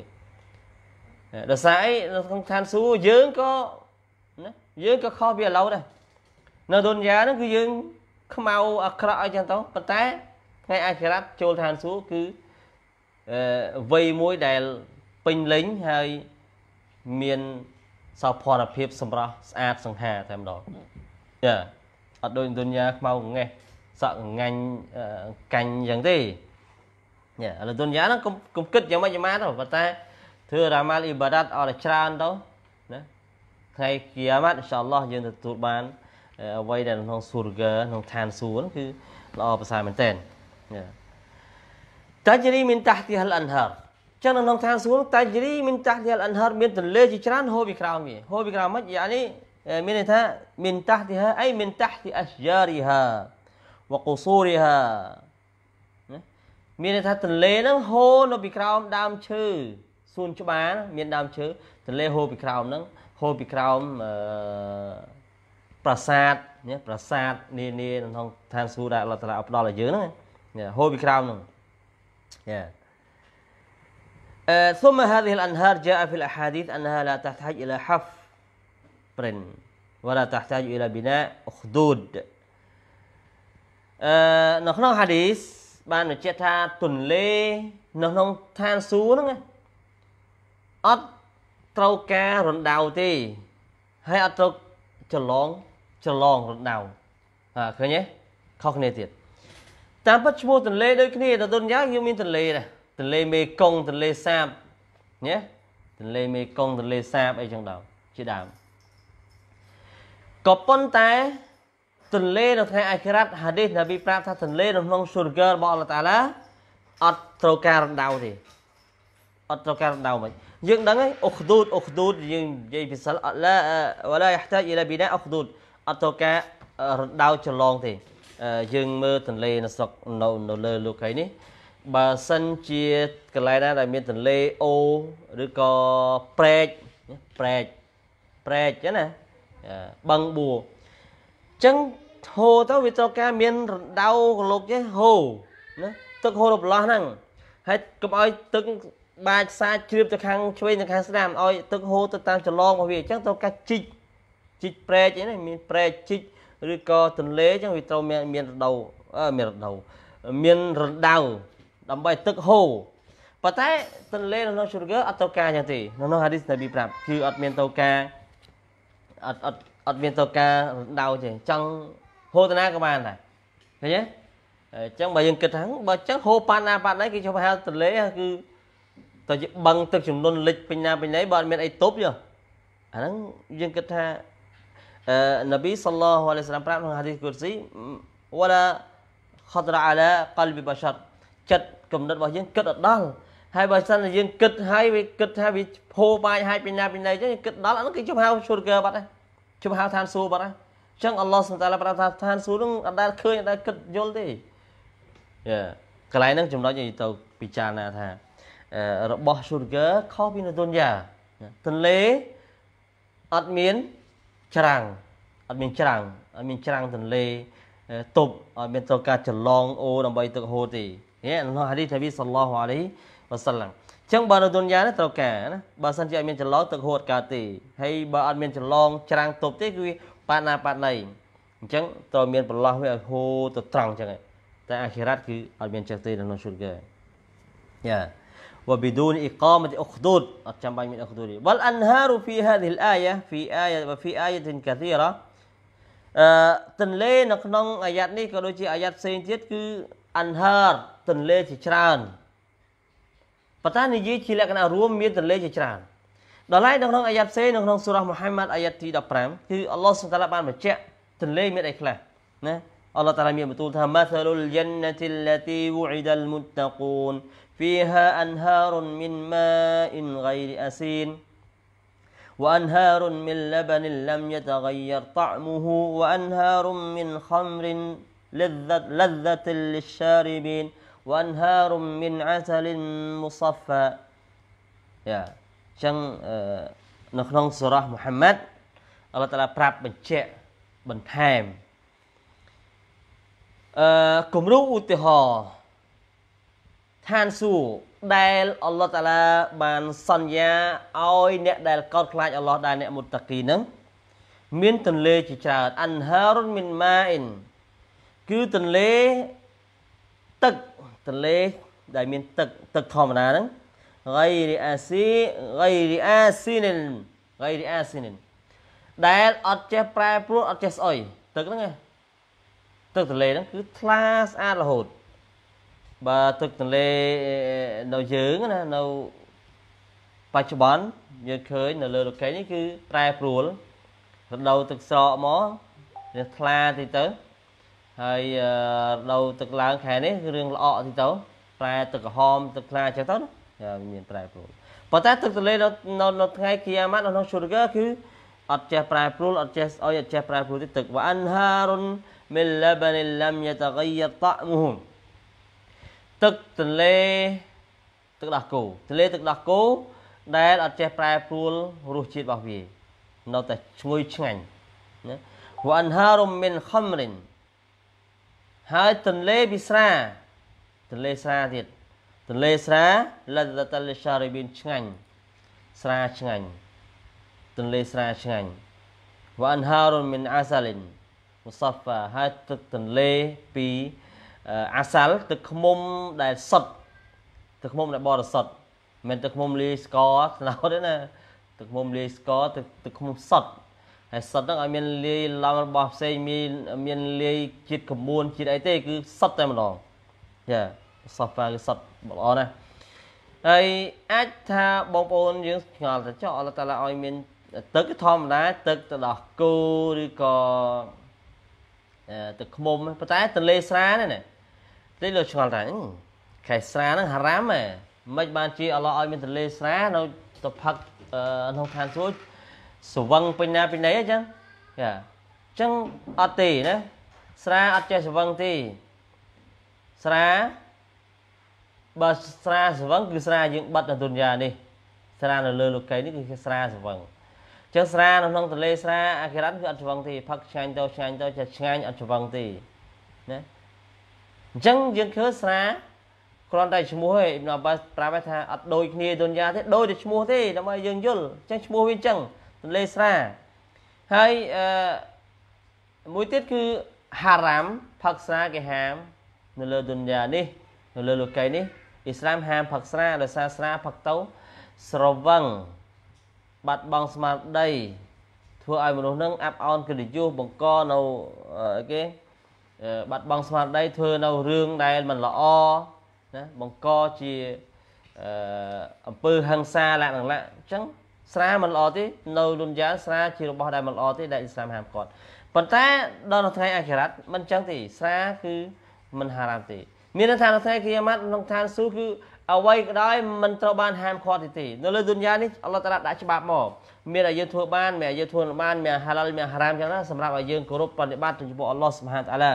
ដោយសារអីនៅក្នុងឋានសួគ៌យើងក៏ណាយើងក៏ខុសពីឥឡូវដែរនៅទុនយ៉ាហ្នឹងគឺយើងខ្មៅអាក្រក់អីចឹងទៅប៉ុន្តែថ្ងៃអាខិរ័តចូលឋានសួគ៌គឺអឺវ័យមួយដែលពេញលេញហើយមានសោភ័ណភាព សម្រស់ស្អាតសង្ហាតែម្ដងចាអត់ដូចទុនយ៉ាខ្មៅងេះសក់ងងាញ់កាញ់ចឹងទេយ៉ាឥឡូវទុនយ៉ាហ្នឹងកុំគិតយ៉ាងម៉េចយ៉ាងម៉ាទៅប៉ុន្តែធ្វើរ៉ាម៉ាល់អ៊ីបាដាតអរច្រើនទៅណាថ្ងៃគីយ៉ាម៉ាត់អ៊ីនសាអល់ឡោះយើងទទួលបានអ្វីដែលក្នុងសួរហ្គើក្នុងឋានសួរគឺល្អប្រសើរមែនតើតាជ្រីមិនតាស់ទីហលអានហាចឹងនៅក្នុងឋានសួរតាជ្រីមិនតាស់ទីហលអានហាមានទន្លេជាច្រើនហូរពីក្រោមវាហូរពីក្រោមមកយ៉ានេះមានន័យថាមិនតាស់ទីហាអីមិនតាស់ទីអស្យារីហាវកូសូរីហាមានន័យថាទន្លេហ្នឹងហូរនៅពីក្រោមដើមឈើសួនច្បារមានដើមឈើទន្លេហូរពីក្រោមហ្នឹងហូរពីក្រោមអឺប្រាសាទណាប្រាសាទនានានៅក្នុងឋានសួគ៌ដែលអល់តាឡាផ្ដល់ឲ្យយើងហ្នឹងណាហូរពីក្រោមហ្នឹងយ៉ាអឺ ثم هذه الانهار جاء في الاحاديث انها لا تحتاج الى حفر ولا تحتاج الى بناء خدود អឺនៅក្នុងហាឌីស បានបញ្ជាក់ថាទន្លេ នៅក្នុងឋានសួគ៌ហ្នឹងអត់ត្រូវការរំដៅទេហើយអត់ត្រូវច្រឡងច្រឡងរណ្ដៅអើឃើញទេខុសគ្នាទៀតតាមពិតឈ្មោះទន្លេដូចគ្នាតែទុនយ៉ាងយើងមានទន្លេដែរទន្លេមេគង្គទន្លេសាបណាទន្លេមេគង្គទន្លេសាបអីចឹងដែរជាដើមក៏ប៉ុន្តែទន្លេនៅថ្ងៃអាខិរ៉ាត់ហាឌីសនប៊ីប្រាប់ថាទន្លេនៅក្នុងសុរហ្គររបស់អល់ឡោះតាឡាអត់ត្រូវការរំដៅទេអត់ត្រូវការរំដៅមិនយើងដឹងហើយអ៊ុខឌូតអ៊ុខឌូតយើងនិយាយភាសាអត់ឡាវ៉ាឡាយហ្តាជអ៊ីឡាប៊ីណាអ៊ុខឌូតអត់ត្រូវការរដៅចន្លងទេយើងមើលទន្លេនៅស្រុកនៅនៅលើលោកីនេះ បើសិនជាកន្លែងណាដែលមានទន្លេអូឬក៏ព្រែកព្រែកព្រែកចឹងណាបឹងបួអញ្ចឹងហូរទៅវាត្រូវការមានរដៅកលុកទេហូរណាទឹកហូររបលាស់ហ្នឹងហើយកុំឲ្យទឹកបាចសាជ្រាបទៅខាងឆ្វេងទៅខាងស្ដាំឲ្យទឹកហូរទៅតាមចន្លងរបស់វាអញ្ចឹងត្រូវការជីកជីកព្រែកអីនេះមានព្រែកជីកឬក៏ទន្លេអញ្ចឹងវាត្រូវមានមានរដូវមានរដូវមានរដៅដើម្បីទឹកហូរប៉ុន្តែទន្លេនៅក្នុងជ្រកអត់ទៅការចឹងទេនៅក្នុងហាឌីសនប៊ីប្រាប់គឺអត់មានទៅការអត់អត់អត់មានទៅការរដៅទេចង់ហូរទៅណាក៏បានដែរឃើញទេអញ្ចឹងបើយើងគិតថាបើអញ្ចឹងហូរប៉ាត់ណាប៉ាត់ណីគេចូលហៅទន្លេគឺតើជាបឹងទឹកចំនួនលិចពេញណាពេញណីបើអត់មានអីទប់យោអាហ្នឹងយើងគិតថានប៊ីសល្លោះអាឡៃសឡាមប្រាប់ក្នុងហាឌីសគូស៊ីវ៉ាឡាខតរអាឡាកលប៊ីបាសាត់ចិត្តគំនិតរបស់យើងគិតអត់ដល់ហើយបើសិនតែយើងគិតហើយវាគិតថាវាភោបាយហើយពីណាពីណាអញ្ចឹងគិតដល់អានោះគេជុំហៅឈូរកើបាត់ហើយជុំហៅឋានសួគ៌បាត់ហើយអញ្ចឹងអល់ឡោះសុបតាឡាប្រាប់ថាឋានសួគ៌នឹងអត់ដែលឃើញអត់ដែលគិតយល់ទេយ៉ាកន្លែងហ្នឹង ចំណុចយើងទៅពិចារណាថារបស់ឈូរកើខុសពីនៅទុនយ៉ាទន្លេអត់មានច្រាំងអត់មានច្រាំងអត់មានច្រាំងទន្លេតុបអត់មានត្រូវការចឡងអូដើម្បីទឹកហូរទេនេះក្នុងហាឌីសនប៊ីសល្លោះអាឡៃវ៉ាសឡាំអញ្ចឹងបើនៅទុនយ៉ានេះត្រូវការណាបើសិនជាអត់មានចឡងទឹកហូរអត់កើតទេហើយបើអត់មានចឡងច្រាំងតុបទេគឺប៉ាណាប៉ាណៃអញ្ចឹងត្រូវមានប្រឡោះវាឲ្យហូរទៅត្រង់អញ្ចឹងតែអាខិរ៉ាត់គឺអត់មានចឹងទេនៅក្នុងស៊ូហ្គាយ៉ា وبدون إقامة أخدود أتجمعين من أخدود والأنهار في هذه الآية في آية وفي آية كثيرة ទន្លេនៅក្នុងអាយ៉ាត់នេះក៏ដូចជាអាយ៉ាត់ផ្សេងទៀតគឺអនហារទន្លេជាច្រើនប៉ុន្តែនិយាយជាលក្ខណៈរួមមានទន្លេជាច្រើនដល់ឡែកនៅក្នុងអាយ៉ាត់ផ្សេងនៅក្នុងសូរ៉ាមូហាម៉ាត់អាយ៉ាត់ទី15គឺអល់ឡោះសុបតាឡាបានបញ្ជាក់ទន្លេមានអីខ្លះណាអល់ឡោះតាឡាមានបន្ទូល ថាម៉ាសាលុលយ៉ាន់ណាទីលឡាទីវូអ៊ីដាលមុតតាកូន فيها أنهار من ماء غير أسين وأنهار من لبن لم يتغير طعمه وأنهار من خمر لذة, لذة للشاربين وأنهار من عسل مصفى يا محمد ចឹងនៅក្នុងសូរ៉ាមូហាម៉ាត់អល់ឡោះតាឡាប្រាប់បញ្ជាក់បន្ថែមអឺគំរូឧទាហរណ៍ឋានសួគ៌ដែលអល់ឡោះតាឡាបានសន្យាឲ្យ អ្នកដែលកោតខ្លាចអល់ឡោះដែលអ្នកមុតតាគីនឹងមានទន្លេជាច្រើនអានហារុនមិនម៉ាអ៊ីនគឺទន្លេ ទឹកទន្លេដែលមានទឹកទឹកធម្មតាហ្នឹងរៃរីអាស៊ីរៃរីអាស៊ីនិនរៃរីអាស៊ីនិនដែលអត់ចេះប្រែប្រួលអត់ចេះស្អុយទឹកហ្នឹងទឹកទន្លេហ្នឹងគឺថ្លាស្អាតរហូតបើទឹកទន្លេនៅយើងណានៅបច្ចុប្បន្នយើងឃើញនៅលើលោកីនេះគឺប្រែប្រួលរដូវទឹកស្រកមកវាថ្លាតិចទៅ ហើយរដូវទឹកឡើងខែនេះគឺរឿងល្អតិចទៅ ប្រែទឹកក្រហមទឹកថ្លាចឹងទៅណាមានប្រែប្រួលប៉ុន្តែទឹកទន្លេនៅនៅថ្ងៃគីយ៉ាម៉ាត់នៅក្នុង Sugar គឺអត់ចេះប្រែប្រួលអត់ចេះស្អុយអត់ចេះប្រែប្រួលទេទឹកវ៉ាអានហារុនមីលឡាបានីឡាំយ៉ាតាហ្គាយរតាក់មូហូទឹកទន្លេទឹកដោះគោទន្លេទឹកដោះគោដែលអត់ចេះប្រែប្រួលរសជាតិរបស់វា នៅតែឈ្ងុយឆ្ងាញ់ណាវ៉ានហារុមមិនខំរិនហើយទន្លេពិស្រាទន្លេស្រាទៀតទន្លេស្រាលតតលសារីប៊ីនឆ្ងាញ់ស្រាឆ្ងាញ់ទន្លេស្រាឆ្ងាញ់វ៉ានហារុមមិនអាសាលិនមុសាហ្វាហើយទឹកទន្លេពីរអាសាល់ទឹកខ្មុំដែលសុទ្ធទឹកខ្មុំដែលបរិសុទ្ធមិនទឹកខ្មុំលាយស្ករស្នោតទេណាទឹកខ្មុំលាយស្ករទឹកទឹកខ្មុំសុទ្ធហើយសុទ្ធហ្នឹងឲ្យមានលាយឡំរបស់ផ្សេងមានមានលាយជាតិកមួនជាតិអីទេ គឺសុទ្ធតែម្ដងចាសូហ្វាគឺសុទ្ធល្អណាស់ហើយអាចថាបងប្អូនយើងឆ្ងល់ទៅចុះអល់តាឡាឲ្យមានទឹកធម្មតាទឹកទៅដោះគោឬក៏ទឹកខ្មុំប៉ុន្តែទន្លេស្រាណាតែលោកឆ្ងល់ថាខែស្រាហ្នឹងហារ៉ាមហ៎មិនបានជាអល់ឡោះឲ្យមានទលេស្រានៅទៅផឹកក្នុងឋានសួគ៌ស្វឹងពេញណាពេញណីអញ្ចឹងចាអញ្ចឹងអត់ទេណាស្រាអត់ចេះស្វឹងទេស្រាបើស្រាស្វឹងគឺស្រាយើងបិទនៅទុនយ៉ានេះស្រានៅលើលោកីនេះគឺស្រាស្វឹងអញ្ចឹងស្រានៅក្នុងទលេស្រាអាគិរ៉ាត់គឺអត់ស្វឹងទេផឹកឆ្ងាញ់ទៅឆ្ងាញ់ទៅចេះឆ្ងាញ់អត់ស្វឹងទេណាអញ្ចឹងយើងឃើញស្រាគ្រាន់តែឈ្មោះឯងអ៊ីបនអាបាសប្រាប់ថាអត់ដូចគ្នាទុនយ៉ាទេដូចតែឈ្មោះទេដើម្បីយើងយល់អញ្ចឹងឈ្មោះវាអញ្ចឹងទន្លេស្រាហើយអឺមួយទៀតគឺហារ៉ាមផឹកស្រាគេហាម នៅលើទុនយ៉ានេះ នៅលើលោកីនេះអ៊ីស្លាម ហាមផឹកស្រាដោយសារស្រាផឹកទៅស្រវឹងបាត់បង់ស្មារតីធ្វើឲ្យមនុស្សនឹងអាប់អោនកិត្តិយសបង្កនៅគេបាត់បង់ស្មារតីធ្វើនៅរឿងដែលមិនល្អណាបង្កជាអំពើហិង្សាលក្ខណៈអញ្ចឹងស្រាមិនល្អទេនៅលុនយ៉ាស្រាជារបស់ ដែលមិនល្អទេដែលអ៊ីស្លាមហាមគាត់ប៉ុន្តែដល់នៅថ្ងៃអាខិរ៉ាត់មិនចឹងទេស្រាគឺមិនហារ៉ាមទេមានន័យថានៅថ្ងៃគីយ៉ាម៉ាត់ក្នុងឋានសួគ៌គឺអ្វីក៏ដោយមិនត្រូវបានហាមឃាត់ទេនៅលើឌុនយ៉ានេះអល់ឡោះតាឡាដាក់ច្បាប់មកមានឲ្យយើងធ្វើបាន មានឲ្យយើងធ្វើបាន មានហាឡាលមានហារ៉ាមចឹងណាសម្រាប់ឲ្យយើងគោរពបប្រតិបត្តិចំពោះអល់ឡោះសុបហានតាឡា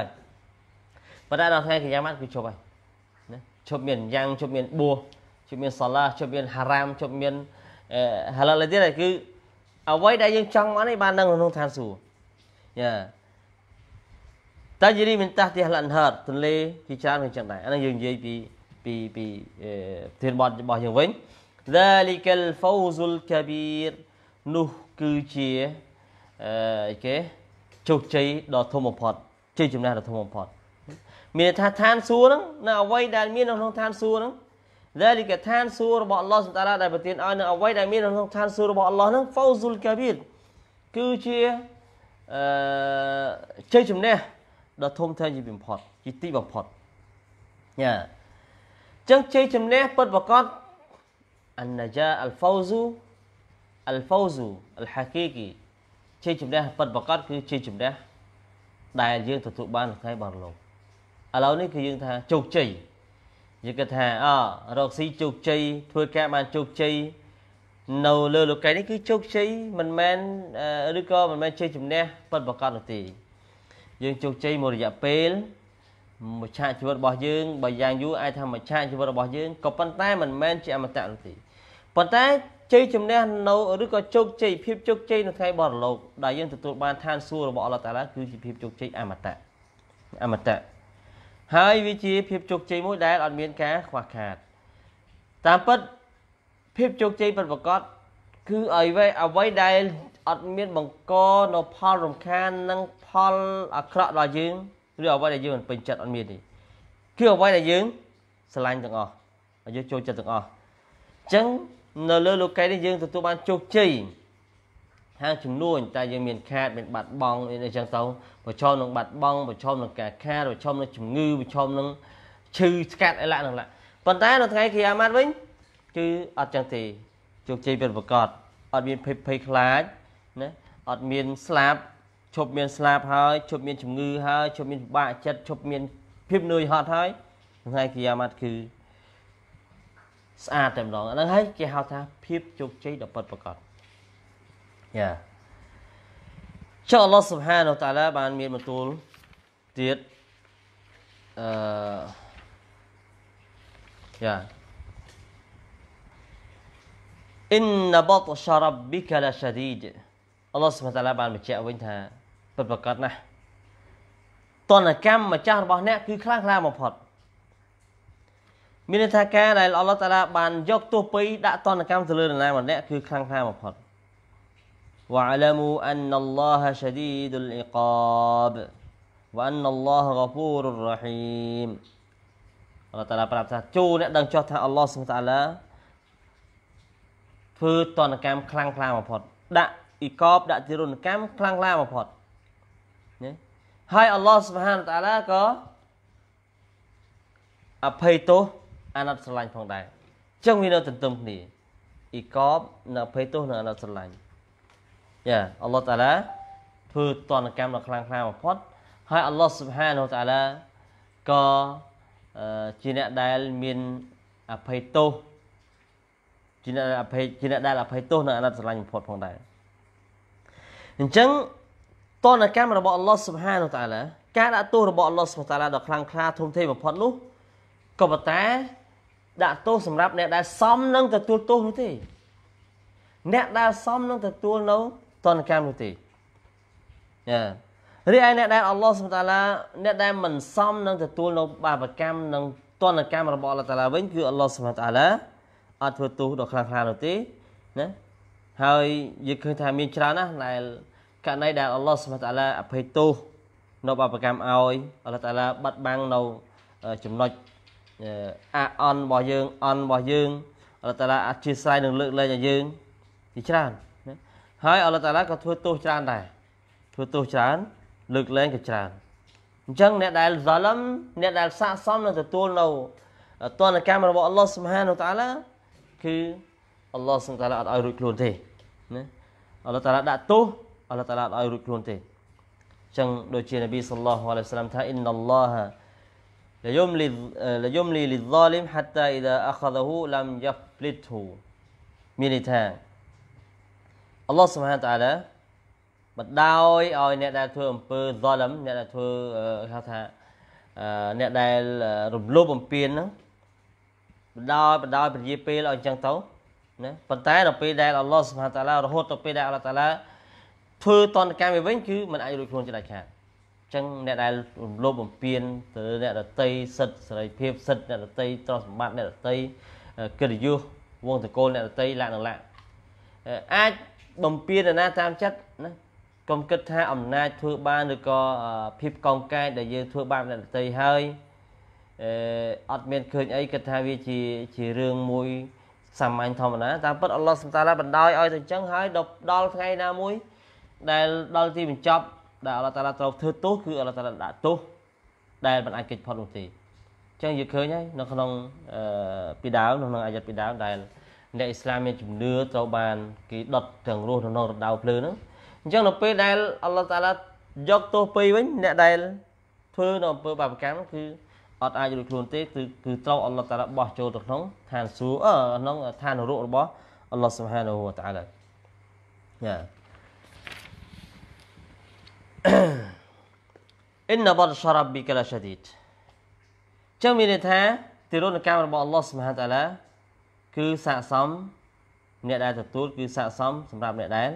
ប៉ុន្តែដល់ថ្ងៃកញ្ញាម៉ាត់គឺជប់ហើយណាជប់មានយ៉ាងជប់មានបួសជប់មានសាឡាជប់មានហារ៉ាមជប់មានហាឡាលទៀតគឺអ្វីដែលយើងចង់បាននេះបាននឹងក្នុងឋានសួគ៌យ៉ាតាជីរីមិនតាស់ទីហលានហតទន្លេជាច្រើននឹងចឹងដែរអានេះយើងនិយាយពីពីពីប្រធានបទរបស់យើងវិញ Dhalikal fawzul kabir នោះគឺជាអឺគេជោគជ័យដ៏ធំបំផុតជ័យជំនះដ៏ធំបំផុតមាន ថាឋានសួគ៌ហ្នឹងនៅអ្វីដែលមាននៅក្នុងឋានសួគ៌ហ្នឹងដែលគេឋានសួគ៌របស់អល់ឡោះសុបតាឡាដែលប្រទានឲ្យនៅអ្វីដែលមាននៅក្នុងឋានសួគ៌របស់អល់ឡោះហ្នឹង fawzul kabir គឺជាអឺជ័យជំនះដ៏ធំធេងជាបំផុតជាទីបំផុតញ៉ាចឹងជ័យជំនះពិតប្រាកដអានជាអលហ្វូស៊ូអលហ្វូស៊ូអលហាគីគីជ័យជំនះពិតប្រាកដគឺជ័យជំនះដែលយើងទទួលបាននៅថ្ងៃបរលោកឥឡូវនេះគឺយើងថាជោគជ័យយើងគិតថាអរកស៊ីជោគជ័យធ្វើការបានជោគជ័យនៅលើលោកីនេះគឺជោគជ័យមិនមែនឬក៏មិនមែនជ័យជំនះពិតប្រាកដនោះទេយើងជោគជ័យមួយរយៈពេលមច្ឆជីវិតរបស់យើងបើយ៉ាងយូរអាចថាមច្ឆជីវិតរបស់យើងក៏ប៉ុន្តែមិនមែនជាអមតៈនោះទេប៉ុន្តែជ័យជំនះនៅឬក៏ជោគជ័យភាពជោគជ័យនៅថ្ងៃបរលោកដែលយើងទទួលបានឋានសួគ៌របស់អល់ឡោះតាឡាគឺជាភាពជោគជ័យអមតៈអមតៈហើយវាជាភាពជោគជ័យមួយដែលអត់មានការខ្វះខាតតាមពិតភាពជោគជ័យពិតប្រាកដគឺឲ្យវេអ្វីដែលអត់មានបង្កនៅផលរំខាននិងផលអាក្រក់ដល់យើងឬអ្វីដែលយើងមិនពេញចិត្តអត់មានទេគឺអ្វីដែលយើងស្រឡាញ់ទាំងអស់ហើយយើងចូលចិត្តទាំងអស់អញ្ចឹងនៅលើលោកីនេះយើងទទួលបានជោគជ័យហាងចំនួន តែយើងមានខាតមានបាត់បង់អីចឹងទៅប្រឈមនឹងបាត់បង់ប្រឈមនឹងការខាតប្រឈមនឹងជំងឺប្រឈមនឹងឈឺស្កាត់អីឡាក់នឹងឡាក់ប៉ុន្តែនៅថ្ងៃគីយ៉ាម៉ាត់វិញគឺអត់ចឹងទេជោគជ័យពិតប្រាកដអត់មានភ័យភ័យខ្លាចណាអត់មានស្លាប់ឈប់មានស្លាប់ហើយឈប់មានជំងឺហើយឈប់មានពិបាកចិត្តឈប់មាន ភាពនឿយហត់ហើយថ្ងៃគិយាម៉ាត់គឺស្អាតតែម្ដងហ្នឹងហើយគេហៅថាភាពជោគជ័យដ៏ពិតប្រាកដយ៉ាចុះអល់ឡោះស៊ុបហានូតាឡាបាន មានបន្ទូលទៀតអឺយ៉ា إن بطش ربك لشديد អល់ឡោះស៊ុបហានតាឡាបានបញ្ជាក់វិញថាពិតប្រាកដណាស់តនកម្មម្ចាស់របស់អ្នកគឺខ្លាំងខ្លាបំផុតមានន័យថាការដែលអល់ឡោះតាឡាបានយកទោះពីដាក់តនកម្មទៅលើនរណាម្នាក់គឺខ្លាំងខ្លាបំផុត واعلموا أن الله شديد العقاب وأن الله غفور رحيم អល់ឡោះតាឡាប្រាប់ថាជួអ្នកដឹងចោះថាអល់ឡោះសុបតាឡាធ្វើតនកម្មខ្លាំងខ្លាបំផុតដាក់អ៊ីកបដាក់ទិរុណកម្មខ្លាំងខ្លាបំផុតណាហើយអល់ឡោះសុបហានតាឡាក៏អភ័យទោសអាណិតស្រឡាញ់ផងដែរអញ្ចឹងវានៅទន្ទឹមគ្នាអ៊ីកបនៅអភ័យទោសនៅអាណិតស្រឡាញ់យ៉ាអល់ឡោះតាឡាធ្វើតនកម្មដ៏ខ្លាំងក្លាបំផុតហើយអល់ឡោះសុបហានតាឡាក៏ជាអ្នកដែលមានអភ័យទោសជាអ្នកអភ័យជាអ្នកដែលអភ័យទោសនៅអាណិតស្រឡាញ់បំផុតផងដែរអញ្ចឹងតនកម្មរបស់អល់ឡោះសុបហានុតាឡាការដាក់ទោសរបស់អល់ឡោះសុបតាឡាដ៏ខ្លាំងក្លាធំធេងបំផុតនោះក៏ប៉ុន្តែដាក់ទោសសម្រាប់អ្នកដែលសមនឹងទទួលទោសនោះទេអ្នកដែលសមនឹងទទួលនៅតនកម្មនោះទេចារីឯអ្នកដែលអល់ឡោះសុបតាឡាអ្នកដែលមិនសមនឹងទទួលនៅបាបកម្មនិងតនកម្មរបស់អល់ឡោះតាឡាវិញគឺអល់ឡោះសុបតាឡាអត់ធ្វើទោសដល់ខ្លាំងក្លានោះទេណាហើយយើងឃើញថាមានច្រើនណាស់ដែលករណីដែលអល់ឡោះសុបតាឡាអភ័យទោសនៅបបកម្មឲ្យអល់ឡោះតាឡាបាត់បាំងនៅចំណុចអាអន់របស់យើងអន់របស់យើងអល់ឡោះតាឡាអធិស្ឋាននឹងលើកលែងឲ្យយើងជាច្រើនហើយអល់ឡោះតាឡាក៏ធ្វើទោសច្រើនដែរធ្វើទោសច្រើនលើកលែងក៏ច្រើនអញ្ចឹងអ្នកដែលហ្សាឡឹមអ្នកដែលសាកសមនឹងទទួលនៅទណ្ឌកម្មរបស់អល់ឡោះសុបហានុតាឡាគឺអល់ឡោះសុបតាឡាអត់ឲ្យរួចខ្លួនទេណាអល់ឡោះតាឡាដាក់ទោសអល់ឡោះតាឡាអត់ឲ្យរួចខ្លួនទេចឹងដូចជានប៊ីសល្លោះអាឡៃសាឡាមថាអ៊ីនណឡោះលាយមលីលាយមលីលីហ្សាលីមហាតាអ៊ីដាអខដហ៊ូឡាំយ៉ាហ្វ្លីតហ៊ូមានន័យថាអល់ឡោះសុបហានតាឡាបណ្ដោយឲ្យអ្នកដែលធ្វើអំពើ zalim អ្នកដែលធ្វើហៅថាអ្នកដែលរំលោភបំពានហ្នឹងបណ្ដោយបណ្ដោយពជាពេលឲ្យអញ្ចឹងទៅណាប៉ុន្តែដល់ពេលដែលអល់ឡោះសុបហានតាឡារហូតដល់ពេលដែលអល់ឡោះតាឡាធ្វើតន្តកម្មវាវិញគឺมันអាចរួចខ្លួនជាដាច់ខាតអញ្ចឹងអ្នកដែលរំលោភបំពានទៅអ្នកដតីសិទ្ធិសេរីភាពសិទ្ធិអ្នកដតីទ្រព្យសម្បត្តិអ្នកដតីកិត្តិយសវងតកូលអ្នកដតីលក្ខណៈលក្ខអាចបំពានណាតាមចិត្តណាកុំគិតថាអំណាចធ្វើបានឬក៏ភាពកោងកាយដែលយើងធ្វើបានអ្នកដតីហើយអឺអត់មានឃើញអីគិតថាវាជាជារឿងមួយសាមញ្ញធម្មតាតាមពិតអល់ឡោះសុបតាឡាបណ្ដោយឲ្យទៅអញ្ចឹងហើយដល់ថ្ងៃណាមួយដែលដល់ទីបញ្ចប់ដែលអល់ឡោះតាឡាត្រូវធ្វើទោសគឺអល់ឡោះតាឡាដាក់ទោសដែលមិនអាចគេចផុតនោះទេអញ្ចឹងយើងឃើញហើយនៅក្នុងអឺពីដើមនៅក្នុងអាយ៉ាត់ពីដើមដែល អ្នកអ៊ីស្លាមមានជំនឿត្រូវបានគេដុតទាំងរស់នៅក្នុងរដៅភ្លើងហ្នឹងអញ្ចឹងនៅពេលដែលអល់ឡោះតាឡាយកទោសពីវិញអ្នកដែលធ្វើនៅអំពើបាបកម្មគឺអត់អាចរួចខ្លួនទេ គឺគឺត្រូវអល់ឡោះតាឡាបោះចូលទៅក្នុងឋានសួគ៌អឺក្នុងឋាននរករបស់អល់ឡោះស៊ុបហានហូវតាអាឡាយ៉ាអិនណបតសរាប់ប៊ីកាឡាសាឌីតចឹងមានន័យថាទិរណកម្មរបស់អល់ឡោះសុបហានតាឡាគឺស័កសមអ្នកដែលទទួលគឺស័កសមសម្រាប់អ្នកដែល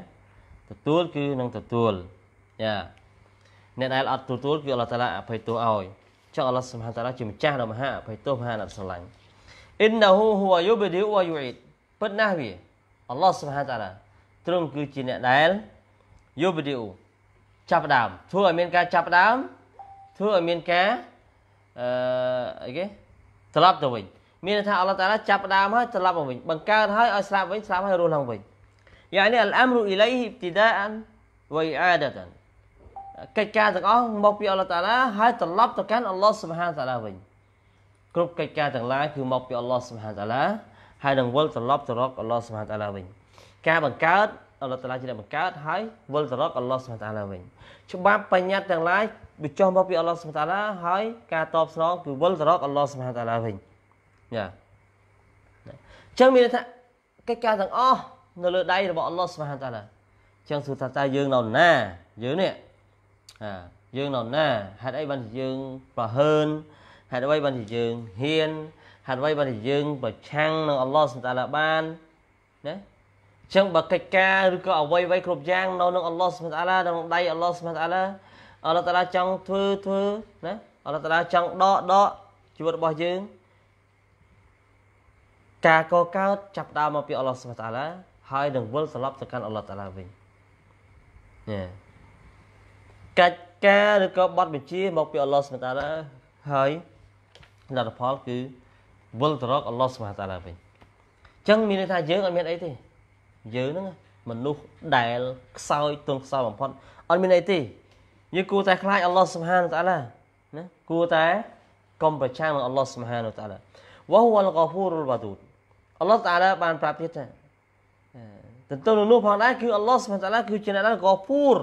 ទទួលគឺនឹងទទួលយ៉ាអ្នកដែលអត់ទទួលគឺអល់ឡោះតាឡាអភ័យទោសឲ្យចុះអល់ឡោះសុបហានតាឡាជាម្ចាស់ដ៏មហាអភ័យទោសមហាអ្នកស្រឡាញ់អិនណហ៊ូហ៊ូយូបឌីវយូអ៊ីតពិតណាស់វាអល់ឡោះសុបហានតាឡាទ្រង់គឺជាអ្នកដែលយូបឌីវចាប់ផ្ដើមធ្វើឲ្យមានការចាប់ផ្ដើមធ្វើឲ្យមានការអឺអីគេត្រឡប់ទៅវិញមានន័យថាអល់ឡោះតាឡាចាប់ផ្ដើមហើយត្រឡប់មកវិញបង្កើតហើយឲ្យស្លាប់វិញស្លាប់ហើយរស់ឡើងវិញយ៉ានេះអលអាមរូអ៊ីឡៃហ៊ីបទីដាអានវៃអាដាតានកិច្ចការទាំងអស់មកពីអល់ឡោះតាឡាហើយត្រឡប់ទៅកាន់អល់ឡោះសុបហានតាឡាវិញគ្រប់កិច្ចការទាំងឡាយគឺមកពីអល់ឡោះសុបហានតាឡាហើយនឹងវិលត្រឡប់ទៅរកអល់ឡោះសុបហានតាឡាវិញការបង្កើតអល់ឡោះតាឡាជាអ្នកបង្កើតហើយវិលត្រឡប់អល់ឡោះសុបតាឡាវិញច្បាប់បញ្ញត្តិទាំងឡាយវាចុះមកពីអល់ឡោះសុបតាឡាហើយការតបស្នងគឺវិលត្រឡប់អល់ឡោះសុបតាឡាវិញយ៉ាអញ្ចឹងមានន័យថាកិច្ចការទាំងអស់នៅលើដៃរបស់អល់ឡោះសុបតាឡាអញ្ចឹងសួរថាតើយើងនៅណាយើងនេះអាយើងនៅណាហេតុអីបានជាយើងប្រហើនហេតុអ្វីបានជាយើងហ៊ានហេតុអ្វីបានជាយើងប្រឆាំងនឹងអល់ឡោះសុបតាឡាបានណាចឹងបើកិច្ចការឬក៏អ្វីអ្វីគ្រប់យ៉ាងនៅនឹងអល់ឡោះស្មាតអាឡានៅក្នុងដៃអល់ឡោះស្មាតអាឡាអល់ឡោះតាឡាចង់ធ្វើធ្វើណាអល់ឡោះតាឡាចង់ដកដកជីវិតរបស់យើងការកកើតចាប់ដើមមកពីអល់ឡោះស្មាតអាឡាហើយនឹងវិលត្រឡប់ទៅកាន់អល់ឡោះតាឡាវិញណែកិច្ចការឬក៏បទបញ្ជាមកពីអល់ឡោះស្មាតអាឡាហើយលទ្ធផលគឺវិលទៅរកអល់ឡោះស្មាតអាឡាវិញអញ្ចឹងមានន័យថាយើងអត់មានអីទេយើងហ្នឹងមនុស្សដែលខ្សោយទន់ខ្សោយបំផុតអត់មានអីទេយើងគួរតែខ្លាចអល់ឡោះសុបហានតាឡាណាគួរតែកុំប្រឆាំងនឹងអល់ឡោះសុបហានតាឡាវ៉ហ៊ូអលហ្គាហ្វូរុលវ៉ាទូតអល់ឡោះតាឡាបានប្រាប់ទៀតថាទន្ទឹមនឹងនោះផងដែរគឺអល់ឡោះសុបហានតាឡាគឺជាអ្នកដែលហ្គាហ្វូរ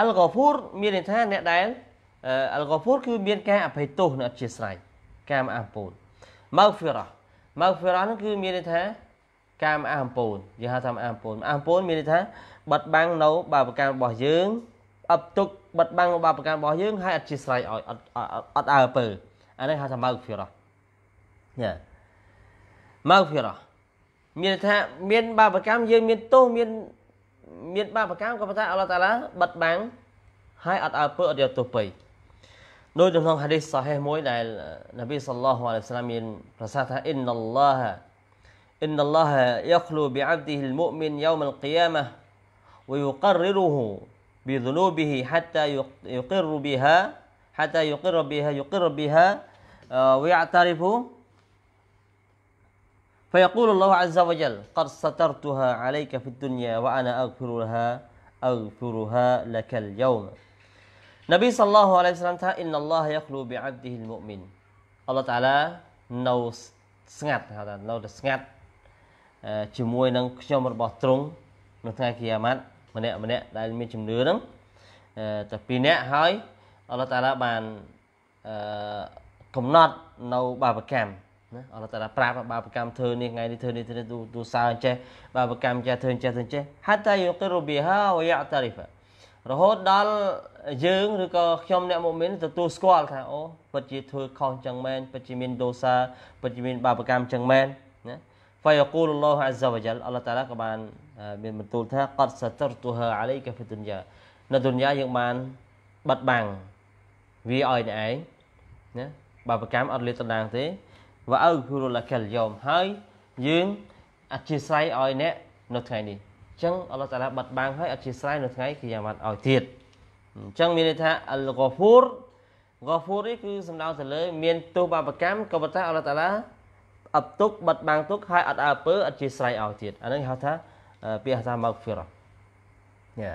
អលហ្គាហ្វូរមានន័យថា អ្នកដែលអលហ្គាហ្វូរគឺមានការអភ័យទោសនិងអធ្យាស្រ័យការអះពោនម៉ៅហ្វីរ៉ាម៉ៅហ្វីរ៉ានោះគឺមានន័យថាការអាអំពូនយើងហៅថាអាអំពូនអាអំពូនមានន័យថាបិទបាំងនៅបាបកម្មរបស់យើងអត់ទុកបិទបាំងបាបកម្មរបស់យើងហើយអត់ជាស្រ័យឲ្យអត់អត់អើពើអានេះហៅថាម៉ៅភីរ៉ោះញ៉ាម៉ៅភីរ៉ោះមានន័យថាមានបាបកម្មយើង មានទោសមានមានបាបកម្មក៏ប៉ុន្តែអល់ឡោះតាឡាបិទបាំងហើយអត់អើពើអត់យកទោសពេកដោយក្នុងហាឌីសសាហេះមួយដែលនប៊ីសល្លឡោះអាឡៃហ៊ីវសល្លាមមានប្រសាសន៍ថាអ៊ីនណល្លាហា إن الله يخلو بعبده المؤمن يوم القيامة ويقرره بذنوبه حتى يقر بها حتى يقر بها يقر بها آه، ويعترف فيقول الله عز وجل قد سترتها عليك في الدنيا وأنا أغفرها أغفرها لك اليوم نبي صلى الله عليه وسلم إن الله يخلو بعبده المؤمن الله تعالى هذا អល់ឡោះតាឡានៅស្ងាត់ហៅថានៅតែស្ងាត់ជាមួយនឹងខ្ញុំរបស់ទ្រង់នៅថ្ងៃគិយាម៉ាត់ម្នាក់ម្នាក់ដែលមានជំនឿហ្នឹងតែពីរនាក់ហើយ អល់ឡោះតាឡាបានអឺកំណត់នៅបាបកម្មណាអល់ឡោះតាឡាប្រាប់បាបកម្មធ្វើនេះថ្ងៃនេះធ្វើនេះធ្វើនេះទូសើអញ្ចេះបាបកម្មចេះធ្វើអញ្ចេះធ្វើអញ្ចេះហាត់តាយូគិរូប៊ីហាវយ៉ាតារីហ្វារហូតដល់យើងឬក៏ខ្ញុំអ្នកមុមីនទទួលស្គាល់ថាអូពិតជាធ្វើខុសចឹងមែនពិតជាមានដូសាពិតជាមានបាបកម្មចឹងមែនហ្វយកូលឡោះអាហ្សាវ៉ាជលអល់ឡោះតាឡាក៏បានមានបន្ទូលថាកតសតរទូហាអាឡៃកាហ្វីឌុនយ៉ានៅឌុនយ៉ាយើងបានបិទបាំងវាឲ្យអ្នកឯងណាបាបកម្មអត់លាតត្រដាងទេវ៉អើគូរឡាកលយ៉មហើយយើងអធិស្ឋានឲ្យអ្នកនៅថ្ងៃនេះអញ្ចឹងអល់ឡោះតាឡាបិទបាំងឲ្យអធិស្ឋាននៅថ្ងៃគឺយ៉ាងម៉ាត់ឲ្យទៀតអញ្ចឹងមានន័យថាអល់ហ្គហ្វូរហ្គហ្វូរនេះគឺសំដៅទៅលើមានទោសបាបកម្មក៏ប៉ុន្តែអល់ឡោះតាឡាអបទុកបិទបាំងទុកហើយអត់អើពើអត់ជាស្រ័យឲ្យទៀតអានឹងគេហៅថាពាក្យថាមកហ្វីរ៉ាយ៉ាអ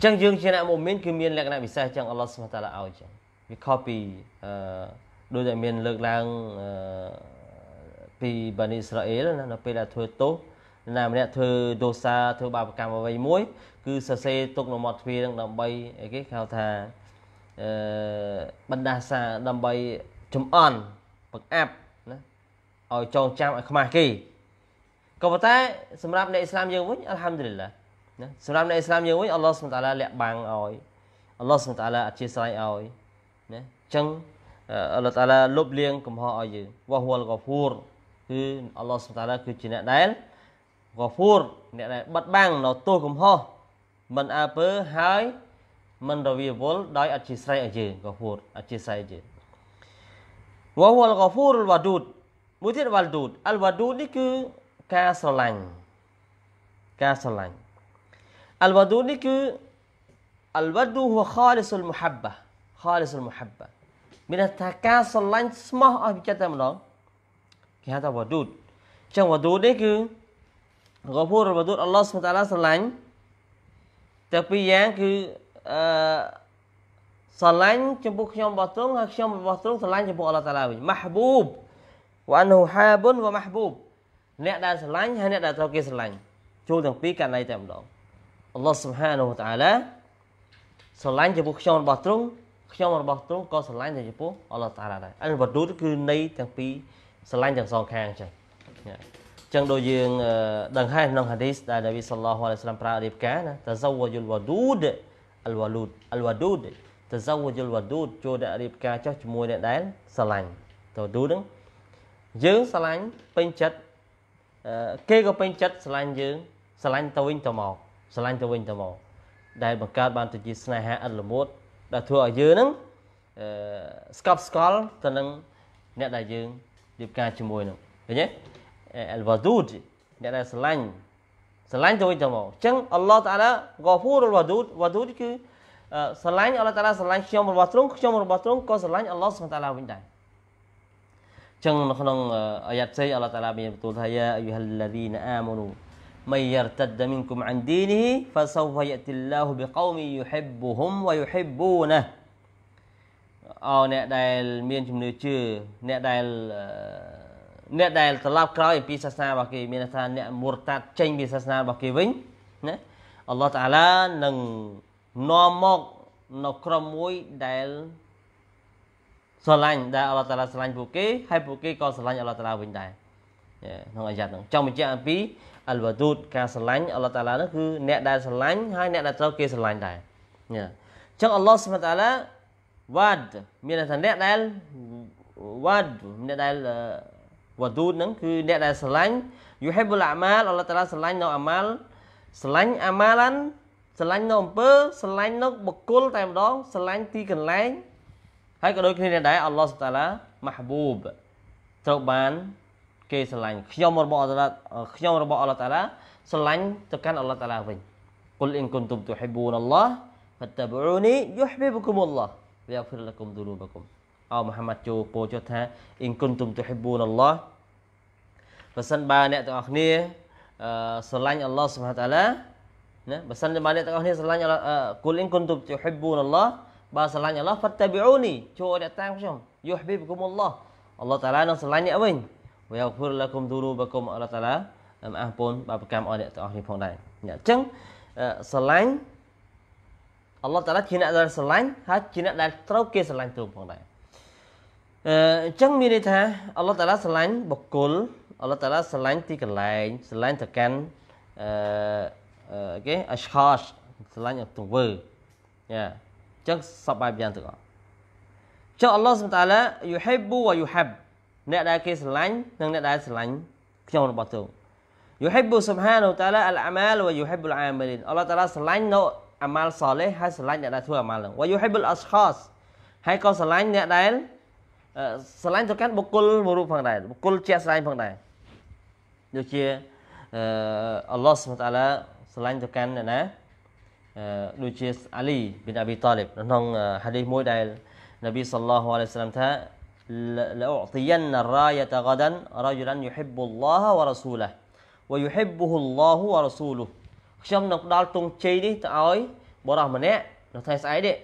ញ្ចឹងយើងជាអ្នកមុមីនគឺមានលក្ខណៈពិសេសអញ្ចឹងអល់ឡោះស្មតាឡាឲ្យអញ្ចឹងវាខុសពីអឺដូចតែមានលើកឡើងអឺពីបានីអ៊ីស្រាអែលណានៅពេលដែលធ្វើទោសណាម្នាក់ធ្វើទោសាធ្វើបាបកម្មអ្វីមួយ គឺសរសេរទុកនៅមាត់ទ្វារនឹងដើម្បីអីគេហៅថាអឺបណ្ដាសាដើម្បីចំអន់បង្អាប់ឲ្យចងចាំឲ្យខ្មាស់គេក៏ប៉ុន្តែសម្រាប់អ្នកអ៊ីស្លាមយើងវិញអល់ហាំឌីលឡាណាសម្រាប់អ្នកអ៊ីស្លាមយើងវិញអល់ឡោះសុបតាឡាលាក់បាំងឲ្យអល់ឡោះសុបតាឡាអធិស្ឋានឲ្យណាអញ្ចឹងអល់ឡោះតាឡាលុបលាងកំហុសឲ្យយើងវ៉ាហ៊ូលកហ្វូរគឺអល់ឡោះសុបតាឡាគឺជាអ្នកដែលកហ្វូរអ្នកដែលបិទបាំងនៅទោសកំហុសមិនអើពើហើយមិនរវាវល់ដោយអធិស្ឋានឲ្យយើងកហ្វូរអធិស្ឋានឲ្យយើងវ៉ាហ៊ូលកហ្វូរវ៉ាឌូដមួយទៀតវ៉ាល់ឌូតអលវ៉ាឌូតនេះគឺការស្រឡាញ់ការស្រឡាញ់អលវ៉ាឌូតនេះគឺអលវ៉ាឌូហួខាលីសុលមូហាប់បាខាលីសុលមូហាប់បាមានថាការស្រឡាញ់ស្មោះអស់ពីចិត្តតែម្ដងគេហៅថាវ៉ាឌូតអញ្ចឹងវ៉ាឌូតនេះគឺកោពូរវ៉ាឌូតអល់ឡោះសុបតាឡាស្រឡាញ់តែពីរយ៉ាងគឺអឺស្រឡាញ់ចំពោះខ្ញុំរបស់ទ្រង់ហើយខ្ញុំរបស់ទ្រង់ស្រឡាញ់ចំពោះអល់ឡោះតាឡាវិញម៉ាហប៊ូបវ៉ានូហាប៊ុនវ៉ាម៉ាហប៊ូបអ្នកដែលស្រឡាញ់ហើយអ្នកដែលត្រូវគេស្រឡាញ់ចូលទាំងពីរករណីតែម្ដងអល់ឡោះស៊ុបហានូតាឡាស្រឡាញ់ចំពោះខ្ញុំរបស់ទ្រង់ខ្ញុំរបស់ទ្រង់ក៏ស្រឡាញ់ចំពោះអល់ឡោះតាឡាដែរអិនវ៉ាឌូតគឺនៃទាំងពីរស្រឡាញ់ទាំងសងខាងចឹងចឹងដូចយើងដឹងហើយក្នុងហាឌីសដែលនប៊ីសល្លោះអាឡៃសាឡាមប្រើរៀបការណាតាហ្សាវយុលវ៉ាឌូដអលវ៉ាលូដអលវ៉ាឌូដតាហ្សាវយុលវ៉ាឌូដចូលដាក់រៀបការចោះជាមួយអ្នកដែលស្រឡាញ់តាឌូដហ្នឹងយើងស្រឡាញ់ពេញចិត្តគេក៏ពេញចិត្តស្រឡាញ់យើងស្រឡាញ់ទៅវិញទៅមកស្រឡាញ់ទៅវិញទៅមកដែលបង្កើតបានទៅជា ស្នេហាឥតល្មួតដែលធ្វើឲ្យយើងហ្នឹងស្កប់ស្កល់ទៅនឹងអ្នកដែលយើងរៀបការជាមួយនឹងឃើញទេអលវ៉ាឌូតអ្នកដែលស្រឡាញ់ស្រឡាញ់ទៅវិញទៅមកអញ្ចឹងអល់ឡោះតាឡាហ្គហ្វូរវ៉ាឌូតវ៉ាឌូតគឺស្រឡាញ់អល់ឡោះតាឡាស្រឡាញ់ខ្ញុំរបស់ទ្រង់ខ្ញុំរបស់ទ្រង់ក៏ស្រឡាញ់អល់ឡោះសុបតាឡាវិញដែរចឹងនៅក្នុងអាយ៉ាត់ផ្សេងអល់ឡោះតាឡាមានបន្ទូលថាយ៉ាអាយូហាល់ឡាឌីនអាម៉ានូមិនយរតដមីនគុំអានឌីនីហ្វាសូវយ៉ាទីឡាហ៊ូបិកោមីយូហ៊ីបហ៊ុមវ៉ាយូហ៊ីបូណាអោអ្នកដែលមានជំនឿជឿអ្នកដែលអ្នកដែលត្រឡប់ក្រោយពីសាសនារបស់គេមានថាអ្នកមរតាត់ចេញពីសាសនារបស់គេវិញណាអល់ឡោះតាឡានឹងនាំមកនៅក្រុមមួយដែលស្រឡាញ់ដែលអល់ឡោះតាឡាស្រឡាញ់ពួកគេហើយពួកគេក៏ស្រឡាញ់អល់ឡោះតាឡាវិញដែរក្នុងអាយ៉ាត់ហ្នឹងចង់បញ្ជាក់អំពីអលវដូតការស្រឡាញ់អល់ឡោះតាឡាហ្នឹងគឺអ្នកដែលស្រឡាញ់ហើយអ្នកដែលត្រូវគេស្រឡាញ់ដែរអញ្ចឹងអល់ឡោះសុបតាឡាវ៉ាត់មានន័យថាអ្នកដែលវ៉ាត់អ្នកដែលវ៉ាឌូតហ្នឹងគឺអ្នកដែលស្រឡាញ់យូហេបុលអាម៉ាលអល់ឡោះតាឡាស្រឡាញ់នៅអាម៉ាលស្រឡាញ់អាម៉ាលានស្រឡាញ់នៅអំពើស្រឡាញ់នៅបុគ្គលតែម្ដង ស្រឡាញ់ទីកន្លែងហើយក៏ដូចគ្នានេះដែរអល់ឡោះតាឡាម៉ាហប៊ូបត្រូវបានគេស្រឡាញ់ខ្ញុំរបស់អល់ឡោះខ្ញុំរបស់អល់ឡោះតាឡាស្រឡាញ់ទៅកាន់អល់ឡោះតាឡាវិញកុលអ៊ីនគុនទុំទូហិប៊ូនអល់ឡោះហ្វាតាប៊ូនីយុហ៊ីប៊ូគុមអល់ឡោះវយ៉ាហ្វិរលគុំទូនូបគុំអោមូហាម៉ាត់ចូលពោចុះថាអ៊ីនគុនទុំទូហិប៊ូនអល់ឡោះបើសិនបើអ្នកទាំងអស់គ្នាស្រឡាញ់អល់ឡោះស៊ុបហានតាឡាណាបើសិនបើអ្នកទាំងអស់គ្នាស្រឡាញ់គុលអ៊ីនគុនទុំទូហិប៊ូនអល់ឡោះបើស្រឡាញ់អល់ឡោះ fattabi'uni ចូលអ្នកតាមខ្ញុំយូហប៊ីបគុំអល់ឡោះអល់ឡោះតាឡានឹងស្រឡាញ់អ្នកវិញវាអ៊ូហ្វុរឡាគុំឌូរូបគុំអល់ឡោះតាឡាអះពូន បាបកម្មអស់អ្នកទាំងអស់គ្នាផងដែរអញ្ចឹងស្រឡាញ់អល់ឡោះតាឡាជាអ្នកដែលស្រឡាញ់ហើយជាអ្នកដែលត្រូវគេស្រឡាញ់ទ្រង់ផងដែរអញ្ចឹងមានន័យថាអល់ឡោះតាឡាស្រឡាញ់បុគ្គលអល់ឡោះតាឡាស្រឡាញ់ទីកន្លែង ស្រឡាញ់ទៅកាន់អឺគេអស្ខាសស្រឡាញ់ទង្វើយ៉ាចឹងសពបែបយ៉ាងទាំងអស់ចុះអល់ឡោះសុបតាឡាយូហិបប៊ូវយូហាប់អ្នកដែលគេស្រឡាញ់និងអ្នកដែលស្រឡាញ់ខ្ញុំរបស់ទ្រង់យូហិបប៊ូសុបហានូតាឡាអលអាម៉ាលវយូហិបលអាមីលអល់ឡោះតាឡាស្រឡាញ់នៅអាម៉ាល់សលេះហើយស្រឡាញ់អ្នកដែលធ្វើអាម៉ាល់នឹងវយូហិបលអស្ខាសហើយក៏ស្រឡាញ់អ្នកដែលស្រឡាញ់ទៅកាន់បុគ្គលមួយរូបផងដែរបុគ្គលជាក់ស្ដែងផងដែរដូចជាអឺអល់ឡោះសុបតាឡាស្រឡាញ់ទៅកាន់អ្នកណាដូចជាអាលីប៊ីនអាប៊ីតាលីបក្នុងហាឌីសមួយដែលនប៊ីសល្លោះអាឡៃសាឡាមថា لأعطين الراية غدا رجلا يحب الله ورسوله ويحبه الله ورسوله ខ្ញុំនឹងផ្ដល់ទង់ជ័យនេះទៅឲ្យ បរិសម្នាក់នៅថ្ងៃស្អែកនេះ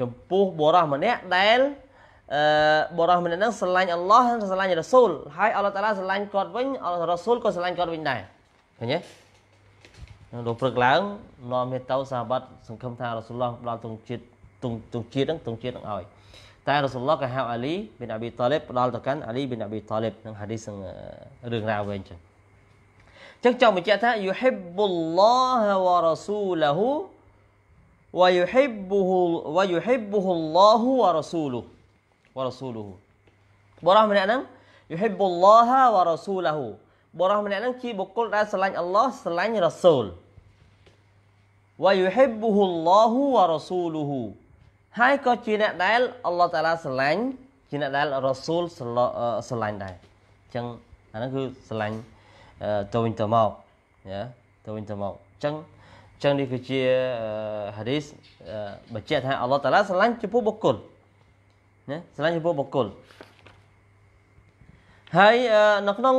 ចំពោះបរិសម្នាក់ដែលអឺបរិសម្នាក់ហ្នឹងស្រឡាញ់អល់ឡោះស្រឡាញ់រ៉ាស៊ូលហើយអល់ឡោះតាឡាស្រឡាញ់គាត់វិញអល់រ៉ាស៊ូលក៏ស្រឡាញ់គាត់វិញដែរឃើញទេនឹងលោកព្រឹកឡើងនាំមេតោសាបាត់សង្ឃឹមថារ៉ាសូលឡោះផ្ដល់ទងជាតិទងទងជាតិហ្នឹងទងជាតិហ្នឹងឲ្យ តែរ៉ាសូលឡោះក៏ហៅអាលីប៊ីនអាប៊ីតាលីបផ្ដល់ទៅកាន់អាលីប៊ីនអាប៊ីតាលីបនឹងហាឌីសរឿងរ៉ាវវិញចឹងចឹងចង់បញ្ជាក់ថាយុហ៊ីប៊ុលឡោះវ៉ារ៉ាសូលហ៊ូ ويحبه ويحبه الله ورسوله ورسوله បរិះម្នាក់ហ្នឹង يحب الله ورسوله បុរសម្នាក់ហ្នឹងជាបុគ្គលដែលស្រឡាញ់អល់ឡោះស្រឡាញ់រ៉ាស៊ូលវ៉ាយូហ៊ីប៊ូហ៊ុលឡោហ៊ូវ៉ារ៉ាស៊ូលហ៊ូហើយក៏ជាអ្នកដែលអល់ឡោះតាឡាស្រឡាញ់ជាអ្នកដែលរ៉ាស៊ូលស្រឡាញ់ដែរអញ្ចឹងអាហ្នឹងគឺស្រឡាញ់ទៅវិញទៅមកណាទៅវិញទៅមកអញ្ចឹងអញ្ចឹងនេះគឺជាហាឌីសបញ្ជាក់ថាអល់ឡោះតាឡាស្រឡាញ់ចំពោះបុគ្គលណាស្រឡាញ់ចំពោះបុគ្គលហើយនៅក្នុង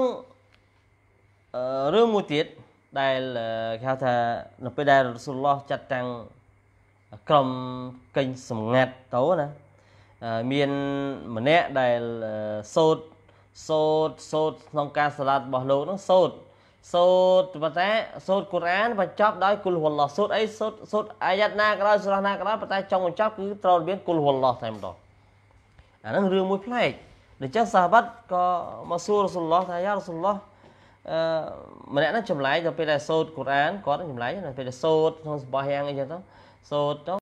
រឿងមួយទៀតដែលគេហៅថានៅពេលដែលរ៉ាស៊ូលឡោះចាត់តាំងក្រុមកេញសម្ងាត់តោណាមានម្នាក់ដែលសូតសូតសូតក្នុងការសាឡាត់របស់លោកនោះសូតសូតប៉ុន្តែសូតកូរ៉ានបញ្ចប់ដោយគុលហ៊ុលឡោះសូតអីសូតសូតអាយ៉ាត់ណាក៏ដោយស្រះណាក៏ដោយប៉ុន្តែចុងបញ្ចប់គឺត្រូវមានគុលហ៊ុលឡោះតែម្ដងអាហ្នឹងរឿងមួយផ្លែកដូច្នេះសាហាបក៏មកសួររ៉ាស៊ូលឡោះថាយ៉ារ៉ាស៊ូលឡោះម្នាក់ហ្នឹងចម្លែកដល់ពេលដែលសូត្រកូរ៉ានគាត់ចម្លែកដល់ពេលដែលសូត្រក្នុងសម្បោះយ៉ាងអីចឹងទៅសូត្រទៅ